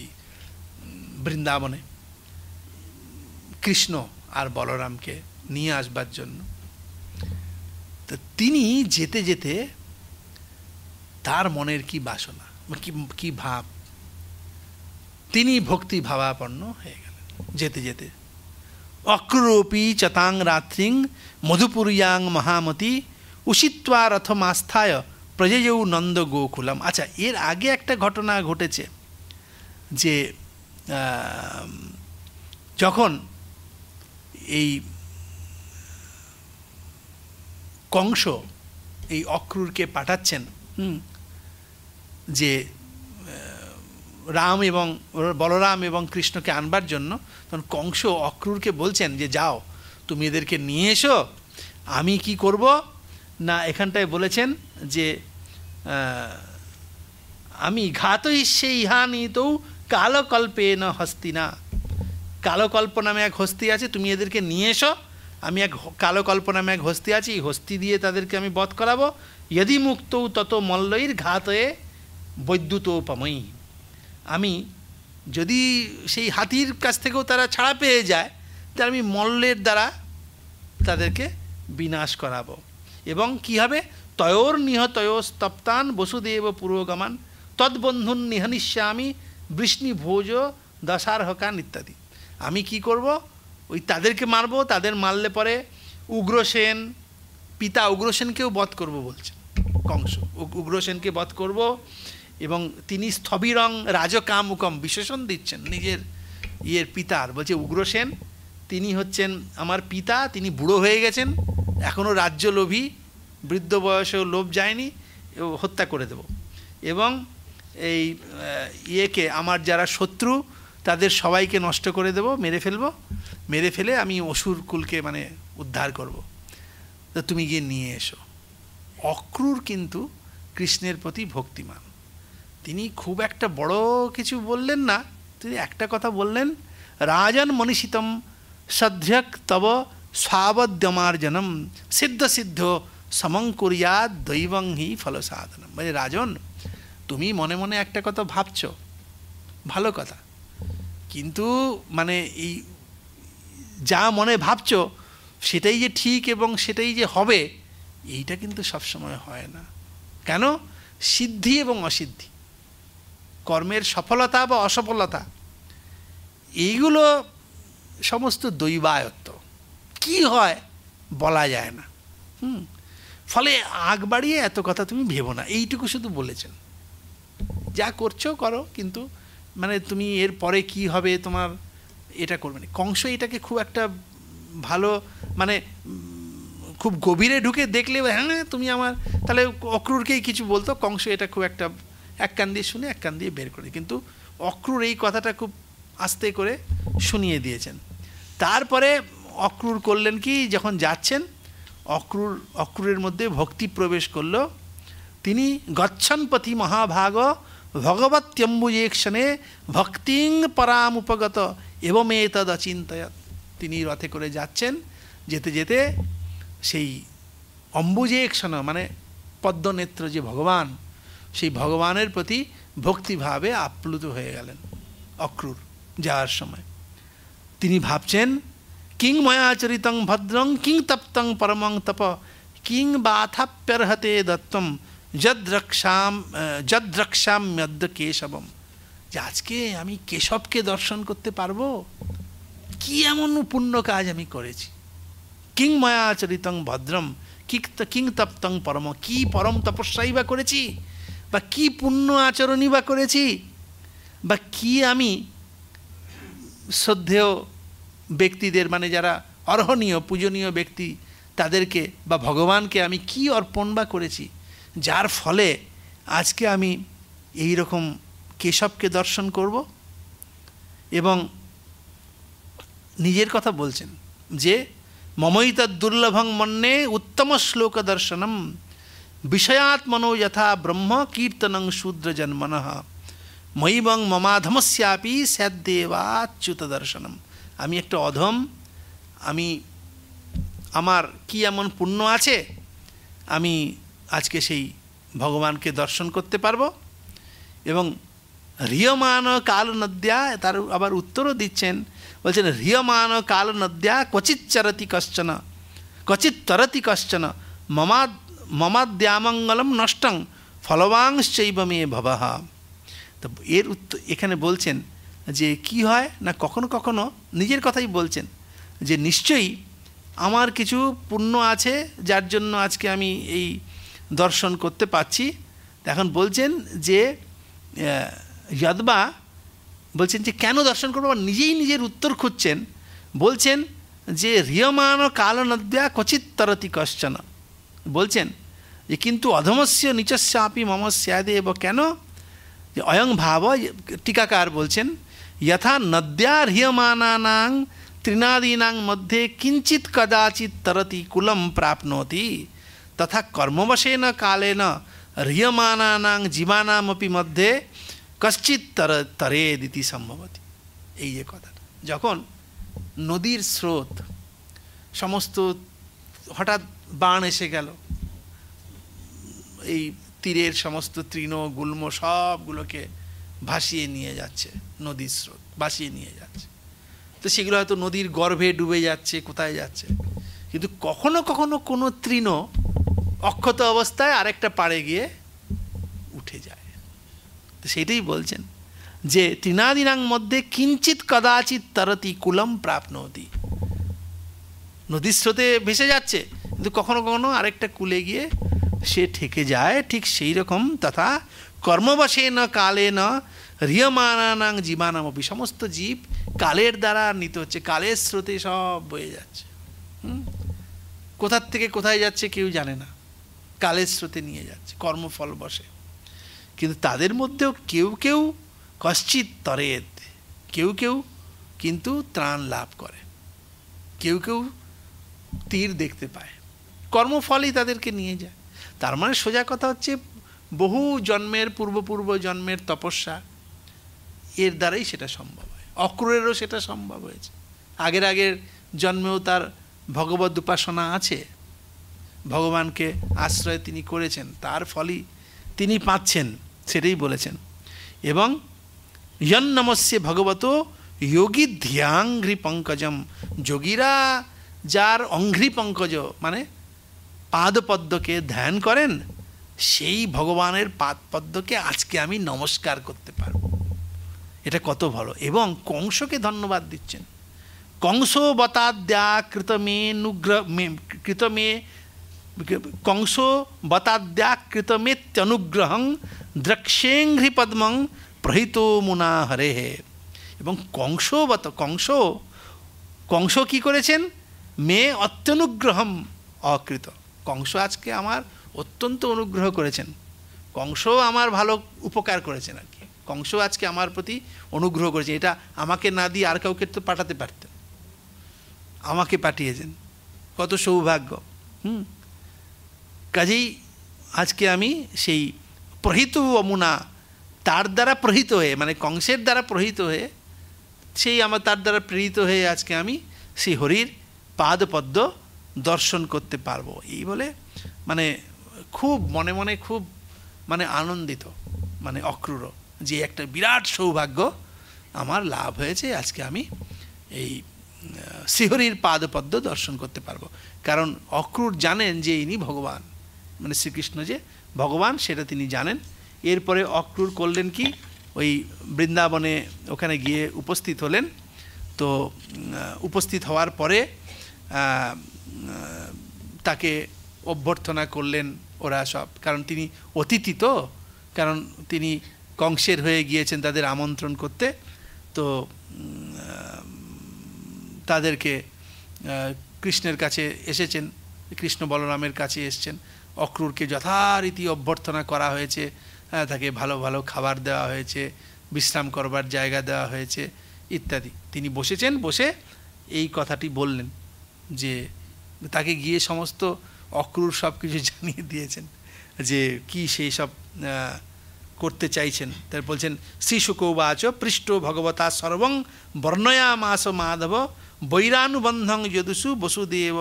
S1: বৃন্দাবনে কৃষ্ণ আর বলরামকে নিয়ে আসবার জন্য তো তিনি যেতে যেতে তার মনের কি বাসনা কি ভাব তিনি ভক্তি ভাবাপন্ন হয়ে গেলেন যেতে যেতে অক্রূপী চতাং রাত্রিং মধুপুরিয়াং মহামতি উষিত্বা আস্থায় প্রজেয় নন্দ গোকুলম আচ্ছা এর আগে একটা ঘটনা ঘটেছে যে যখন এই কংস এই অক্রুরকে পাঠাচ্ছেন যে রাম এবং বলরাম এবং কৃষ্ণকে আনবার জন্য তখন কংস অক্রুরকে বলছেন যে যাও তুমি এদেরকে নিয়ে এসো আমি কি করব না এখানটায় বলেছেন যে আমি ঘাতই সেই ইহা তো কালকল্পে ন না কালকল্প নামে এক হস্তি আছে তুমি এদেরকে নিয়ে এসো আমি এক কালকল্প নামে এক হস্তি আছি এই হস্তি দিয়ে তাদেরকে আমি বধ করাবো যদি মুক্তৌ তত মল্লইর ঘাতে বৈদ্যুতোপময়ী আমি যদি সেই হাতির কাছ থেকেও তারা ছাড়া পেয়ে যায় তাহলে আমি মল্লের দ্বারা তাদেরকে বিনাশ করাবো এবং কি হবে তয়োর নিহতয় স্তপ্তান বসুদেব পুরোগমান তদ্বন্ধুন নিহনিষ্যামি বৃষ্ণি ভোজ দশার হকান ইত্যাদি আমি কি করব ওই তাদেরকে মারব তাদের মারলে পরে উগ্রসেন পিতা উগ্রসেনকেও বধ করব বলছে কংস উগ্রসেনকে বধ করব এবং তিনি স্থবিরং রাজকাম উকম বিশেষণ দিচ্ছেন নিজের ইয়ের পিতার বলছে উগ্রসেন তিনি হচ্ছেন আমার পিতা তিনি বুড়ো হয়ে গেছেন এখনও রাজ্য লোভী বৃদ্ধ বয়সেও লোভ যায়নি হত্যা করে দেব এবং এই ইয়েকে আমার যারা শত্রু তাদের সবাইকে নষ্ট করে দেব মেরে ফেলব মেরে ফেলে আমি অসুর কুলকে মানে উদ্ধার করব। তো তুমি গিয়ে নিয়ে এসো অক্রুর কিন্তু কৃষ্ণের প্রতি ভক্তিমান তিনি খুব একটা বড় কিছু বললেন না তিনি একটা কথা বললেন রাজন মনীষিতম সধ্যক তব স্বাবদ্যমার্জনম সিদ্ধ সিদ্ধ সমং কুরিয়া দৈবং হি ফলসাধনম মানে রাজন তুমি মনে মনে একটা কথা ভাবছ ভালো কথা কিন্তু মানে এই যা মনে ভাবছ সেটাই যে ঠিক এবং সেটাই যে হবে এইটা কিন্তু সবসময় হয় না কেন সিদ্ধি এবং অসিদ্ধি কর্মের সফলতা বা অসফলতা এইগুলো সমস্ত দৈবায়ত্ত কি হয় বলা যায় না হুম ফলে আগ বাড়িয়ে এত কথা তুমি ভেবো না এইটুকু শুধু বলেছেন যা করছো করো কিন্তু মানে তুমি এর পরে কি হবে তোমার এটা করবে না কংস এটাকে খুব একটা ভালো মানে খুব গভীরে ঢুকে দেখলে হ্যাঁ তুমি আমার তাহলে অক্রুরকেই কিছু বলতো কংস এটা খুব একটা এক কান দিয়ে শুনে এক কান দিয়ে বের করে কিন্তু অক্রুর এই কথাটা খুব আস্তে করে শুনিয়ে দিয়েছেন তারপরে অক্রুর করলেন কি যখন যাচ্ছেন অক্রুর অক্রুরের মধ্যে ভক্তি প্রবেশ করলো তিনি গচ্ছনপথি মহাভাগ ভগবত্যম্বুজে ক্ষণে ভক্তিং পরামুপগত এবমেতদ অচিন্তয়ত তিনি রথে করে যাচ্ছেন যেতে যেতে সেই অম্বুজে মানে পদ্মনেত্র যে ভগবান সেই ভগবানের প্রতি ভক্তিভাবে আপ্লুত হয়ে গেলেন অক্রুর যাওয়ার সময় তিনি ভাবছেন কিং ময়াচরিতং ভদ্রং কিং তপ্তং পরমং তপ কিং বাথাপ্যর্হতে দত্তম যদ্রক্ষাম যদ্রক্ষাম মদ্য কেশবম যে আজকে আমি কেশবকে দর্শন করতে পারবো কি এমন পুণ্য কাজ আমি করেছি কিং মায়াচরিতং ভদ্রম কিং তপ্তং পরম কি পরম তপস্যাই বা করেছি বা কি পুণ্য আচরণই বা করেছি বা কি আমি শ্রদ্ধেয় ব্যক্তিদের মানে যারা অর্হনীয় পূজনীয় ব্যক্তি তাদেরকে বা ভগবানকে আমি কি অর্পণ বা করেছি যার ফলে আজকে আমি এই রকম কেশবকে দর্শন করব এবং নিজের কথা বলছেন যে মমৈত দুর্লভং মন্যে উত্তম শ্লোক দর্শনম বিষয়াত্মনো যথা ব্রহ্ম কীর্তনং শূদ্র জন্মন মৈবং মমাধমস্যাপি স্যাদ্দেবাচ্যুত দর্শনম আমি একটা অধম আমি আমার কি এমন পুণ্য আছে আমি আজকে সেই ভগবানকে দর্শন করতে পারব এবং হ্রিয়মান কাল নদ্যা তার আবার উত্তরও দিচ্ছেন বলছেন হ্রিয়মান কাল নদ্যা ক্বচিত চরতি কশ্চন ক্বচিত তরতি কশ্চন মমা মমাদ্যামঙ্গলম নষ্টং ফলবাংশৈব মে ভবাহ তো এর উত্তর এখানে বলছেন যে কি হয় না কখনো কখনো নিজের কথাই বলছেন যে নিশ্চয়ই আমার কিছু পুণ্য আছে যার জন্য আজকে আমি এই দর্শন করতে পাচ্ছি এখন বলছেন যে যদবা বলছেন যে কেন দর্শন করবো নিজেই নিজের উত্তর খুঁজছেন বলছেন যে রিয়মান কাল নদ্যা কচিত তরতি কশ্চন বলছেন যে কিন্তু অধমস্য নিচস্য আপি মম স্যাদে কেন যে অয়ং ভাব টিকাকার বলছেন যথা নদ্যা হ্রিয়মানাং তৃণাদীনাং মধ্যে কিঞ্চিত কদাচিত তরতি কুলম প্রাপ্নতি তথা কর্মবশেন কালেন রিয়মানানাং জীবানামপি মধ্যে কশ্চিৎ তর তরেদিতি সম্ভবতী এই যে কথাটা যখন নদীর স্রোত সমস্ত হঠাৎ বাণ এসে গেল এই তীরের সমস্ত তৃণ গুল্ম সবগুলোকে ভাসিয়ে নিয়ে যাচ্ছে নদীর স্রোত ভাসিয়ে নিয়ে যাচ্ছে তো সেগুলো হয়তো নদীর গর্ভে ডুবে যাচ্ছে কোথায় যাচ্ছে কিন্তু কখনো কখনো কোনো তৃণ অক্ষত অবস্থায় আরেকটা পাড়ে গিয়ে উঠে যায় সেইটাই বলছেন যে তৃণাদিনাং মধ্যে কিঞ্চিত কদাচিৎ তরতি কুলম প্রাপ্ত নদী নদীর স্রোতে ভেসে যাচ্ছে কিন্তু কখনো কখনো আরেকটা কুলে গিয়ে সে ঠেকে যায় ঠিক সেই রকম তথা কর্মবশে ন কালে ন রিয়মানানাং অপি সমস্ত জীব কালের দ্বারা নিত হচ্ছে কালের স্রোতে সব বয়ে যাচ্ছে কোথার থেকে কোথায় যাচ্ছে কেউ জানে না কালের স্রোতে নিয়ে যাচ্ছে কর্মফল বসে কিন্তু তাদের মধ্যেও কেউ কেউ কশ্চিত তরেত কেউ কেউ কিন্তু ত্রাণ লাভ করে কেউ কেউ তীর দেখতে পায় কর্মফলই তাদেরকে নিয়ে যায় তার মানে সোজা কথা হচ্ছে বহু জন্মের পূর্বপূর্ব জন্মের তপস্যা এর দ্বারাই সেটা সম্ভব হয় অক্রূরেরও সেটা সম্ভব হয়েছে আগের আগের জন্মেও তার ভগবত উপাসনা আছে ভগবানকে আশ্রয় তিনি করেছেন তার ফলই তিনি পাচ্ছেন সেটাই বলেছেন এবং ইয়ন ভগবত যোগী ধ্যাংঘ্রি পঙ্কজম যোগীরা যার অঙ্ঘ্রি পঙ্কজ মানে পাদপদ্মকে ধ্যান করেন সেই ভগবানের পাদপদ্মকে আজকে আমি নমস্কার করতে পারব এটা কত ভালো এবং কংসকে ধন্যবাদ দিচ্ছেন কংস বতাদ্যা কৃতমে নুগ্র কৃতমে কংস বতাদ্যাকৃতমেত্যনুগ্রহং দ্রক্ষেঙ্ঘ্রি পদ্মং প্রহিত মুনা হরে হে এবং কংস বত কংস কংস কি করেছেন মেয়ে অত্যনুগ্রহম অকৃত কংস আজকে আমার অত্যন্ত অনুগ্রহ করেছেন কংস আমার ভালো উপকার করেছেন আর কি কংস আজকে আমার প্রতি অনুগ্রহ করেছেন এটা আমাকে না দিয়ে আর কাউকে তো পাঠাতে পারতেন আমাকে পাঠিয়েছেন কত সৌভাগ্য হুম কাজেই আজকে আমি সেই প্রহিত অমুনা তার দ্বারা প্রহিত হয়ে মানে কংসের দ্বারা প্রহিত হয়ে সেই আমার তার দ্বারা প্রেরিত হয়ে আজকে আমি সেই হরির পাদপদ্ম দর্শন করতে পারবো এই বলে মানে খুব মনে মনে খুব মানে আনন্দিত মানে অক্রূর যে একটা বিরাট সৌভাগ্য আমার লাভ হয়েছে আজকে আমি এই শিহরির পাদপদ্ম দর্শন করতে পারবো কারণ অক্রূর জানেন যে ইনি ভগবান মানে শ্রীকৃষ্ণ যে ভগবান সেটা তিনি জানেন এরপরে অক্রুর করলেন কি ওই বৃন্দাবনে ওখানে গিয়ে উপস্থিত হলেন তো উপস্থিত হওয়ার পরে তাকে অভ্যর্থনা করলেন ওরা সব কারণ তিনি অতিথি তো কারণ তিনি কংসের হয়ে গিয়েছেন তাদের আমন্ত্রণ করতে তো তাদেরকে কৃষ্ণের কাছে এসেছেন কৃষ্ণ বলরামের কাছে এসছেন অক্রুরকে যথারীতি অভ্যর্থনা করা হয়েছে হ্যাঁ, তাকে ভালো ভালো খাবার দেওয়া হয়েছে বিশ্রাম করবার জায়গা দেওয়া হয়েছে ইত্যাদি তিনি বসেছেন বসে এই কথাটি বললেন যে তাকে গিয়ে সমস্ত অক্রুর সব কিছু জানিয়ে দিয়েছেন যে কি সেই সব করতে চাইছেন তার বলছেন শ্রীশুকৌবাচ পৃষ্ঠ ভগবতা সর্বং বর্ণয়া মাস মাধব বৈরানুবন্ধং যদুসু বসুদেব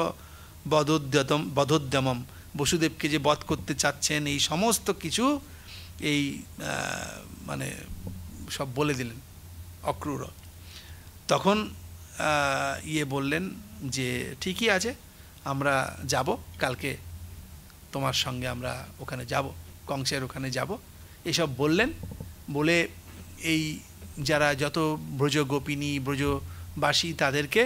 S1: বদোদ্যতম বধোদ্যমম বসুদেবকে যে বধ করতে চাচ্ছেন এই সমস্ত কিছু এই মানে সব বলে দিলেন অক্রূর তখন ইয়ে বললেন যে ঠিকই আছে আমরা যাব কালকে তোমার সঙ্গে আমরা ওখানে যাব কংসের ওখানে যাব এসব বললেন বলে এই যারা যত ব্রজগোপিনী ব্রজবাসী তাদেরকে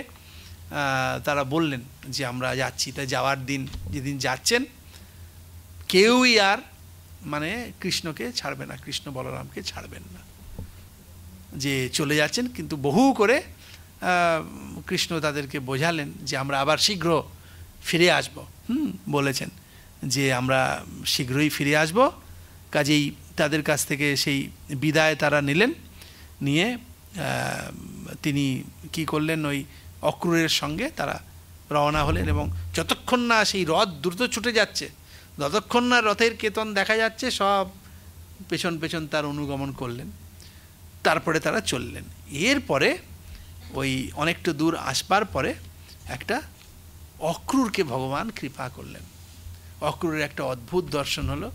S1: তারা বললেন যে আমরা যাচ্ছি তা যাওয়ার দিন যেদিন যাচ্ছেন কেউই আর মানে কৃষ্ণকে ছাড়বে না কৃষ্ণ বলরামকে ছাড়বেন না যে চলে যাচ্ছেন কিন্তু বহু করে কৃষ্ণ তাদেরকে বোঝালেন যে আমরা আবার শীঘ্র ফিরে আসব হুম বলেছেন যে আমরা শীঘ্রই ফিরে আসব কাজেই তাদের কাছ থেকে সেই বিদায় তারা নিলেন নিয়ে তিনি কি করলেন ওই অক্রূরের সঙ্গে তারা রওনা হলেন এবং যতক্ষণ না সেই হ্রদ দ্রুত ছুটে যাচ্ছে যতক্ষণ না রথের কেতন দেখা যাচ্ছে সব পেছন পেছন তার অনুগমন করলেন তারপরে তারা চললেন এরপরে ওই অনেকটা দূর আসবার পরে একটা অক্রূরকে ভগবান কৃপা করলেন অক্রূরের একটা অদ্ভুত দর্শন হলো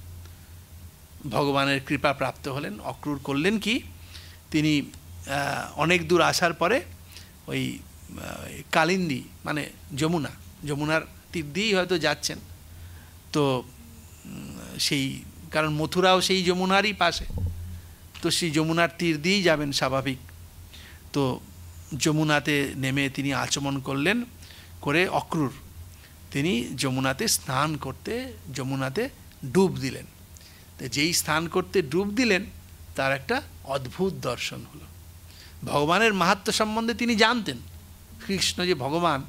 S1: ভগবানের কৃপা প্রাপ্ত হলেন অক্রূর করলেন কি তিনি অনেক দূর আসার পরে ওই কালিন্দি মানে যমুনা যমুনার তীর দিয়েই হয়তো যাচ্ছেন তো সেই কারণ মথুরাও সেই যমুনারই পাশে তো সেই যমুনার তীর দিয়েই যাবেন স্বাভাবিক তো যমুনাতে নেমে তিনি আচমন করলেন করে অক্রুর তিনি যমুনাতে স্নান করতে যমুনাতে ডুব দিলেন তো যেই স্নান করতে ডুব দিলেন তার একটা অদ্ভুত দর্শন হলো ভগবানের মাহাত্ম সম্বন্ধে তিনি জানতেন কৃষ্ণ যে ভগবান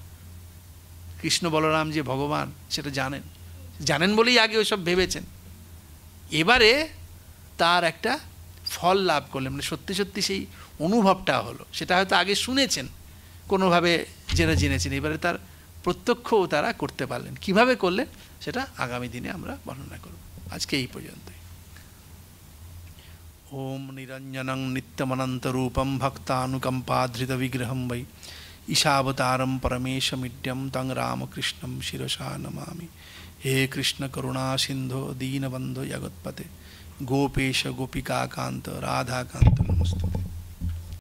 S1: কৃষ্ণ বলরাম যে ভগবান সেটা জানেন জানেন বলেই আগে সব ভেবেছেন এবারে তার একটা ফল লাভ করলেন মানে সত্যি সত্যি সেই অনুভবটা হলো সেটা হয়তো আগে শুনেছেন কোনোভাবে জেনে জেনেছেন এবারে তার প্রত্যক্ষও তারা করতে পারলেন কিভাবে করলেন সেটা আগামী দিনে আমরা বর্ণনা করব আজকে এই পর্যন্ত ওম নিরঞ্জনং নিত্যমনন্তরূপম ভক্তানুকম্পাধৃত বিগ্রহম বৈ ঈশাবতারম পরমেশমিড্যম তং রামকৃষ্ণম শিরসা নমামি हे कृष्ण करुणा सिंधो दीनबंधो जगतपते गोपेश गोपिकाकांत राधाकांत नमस्ते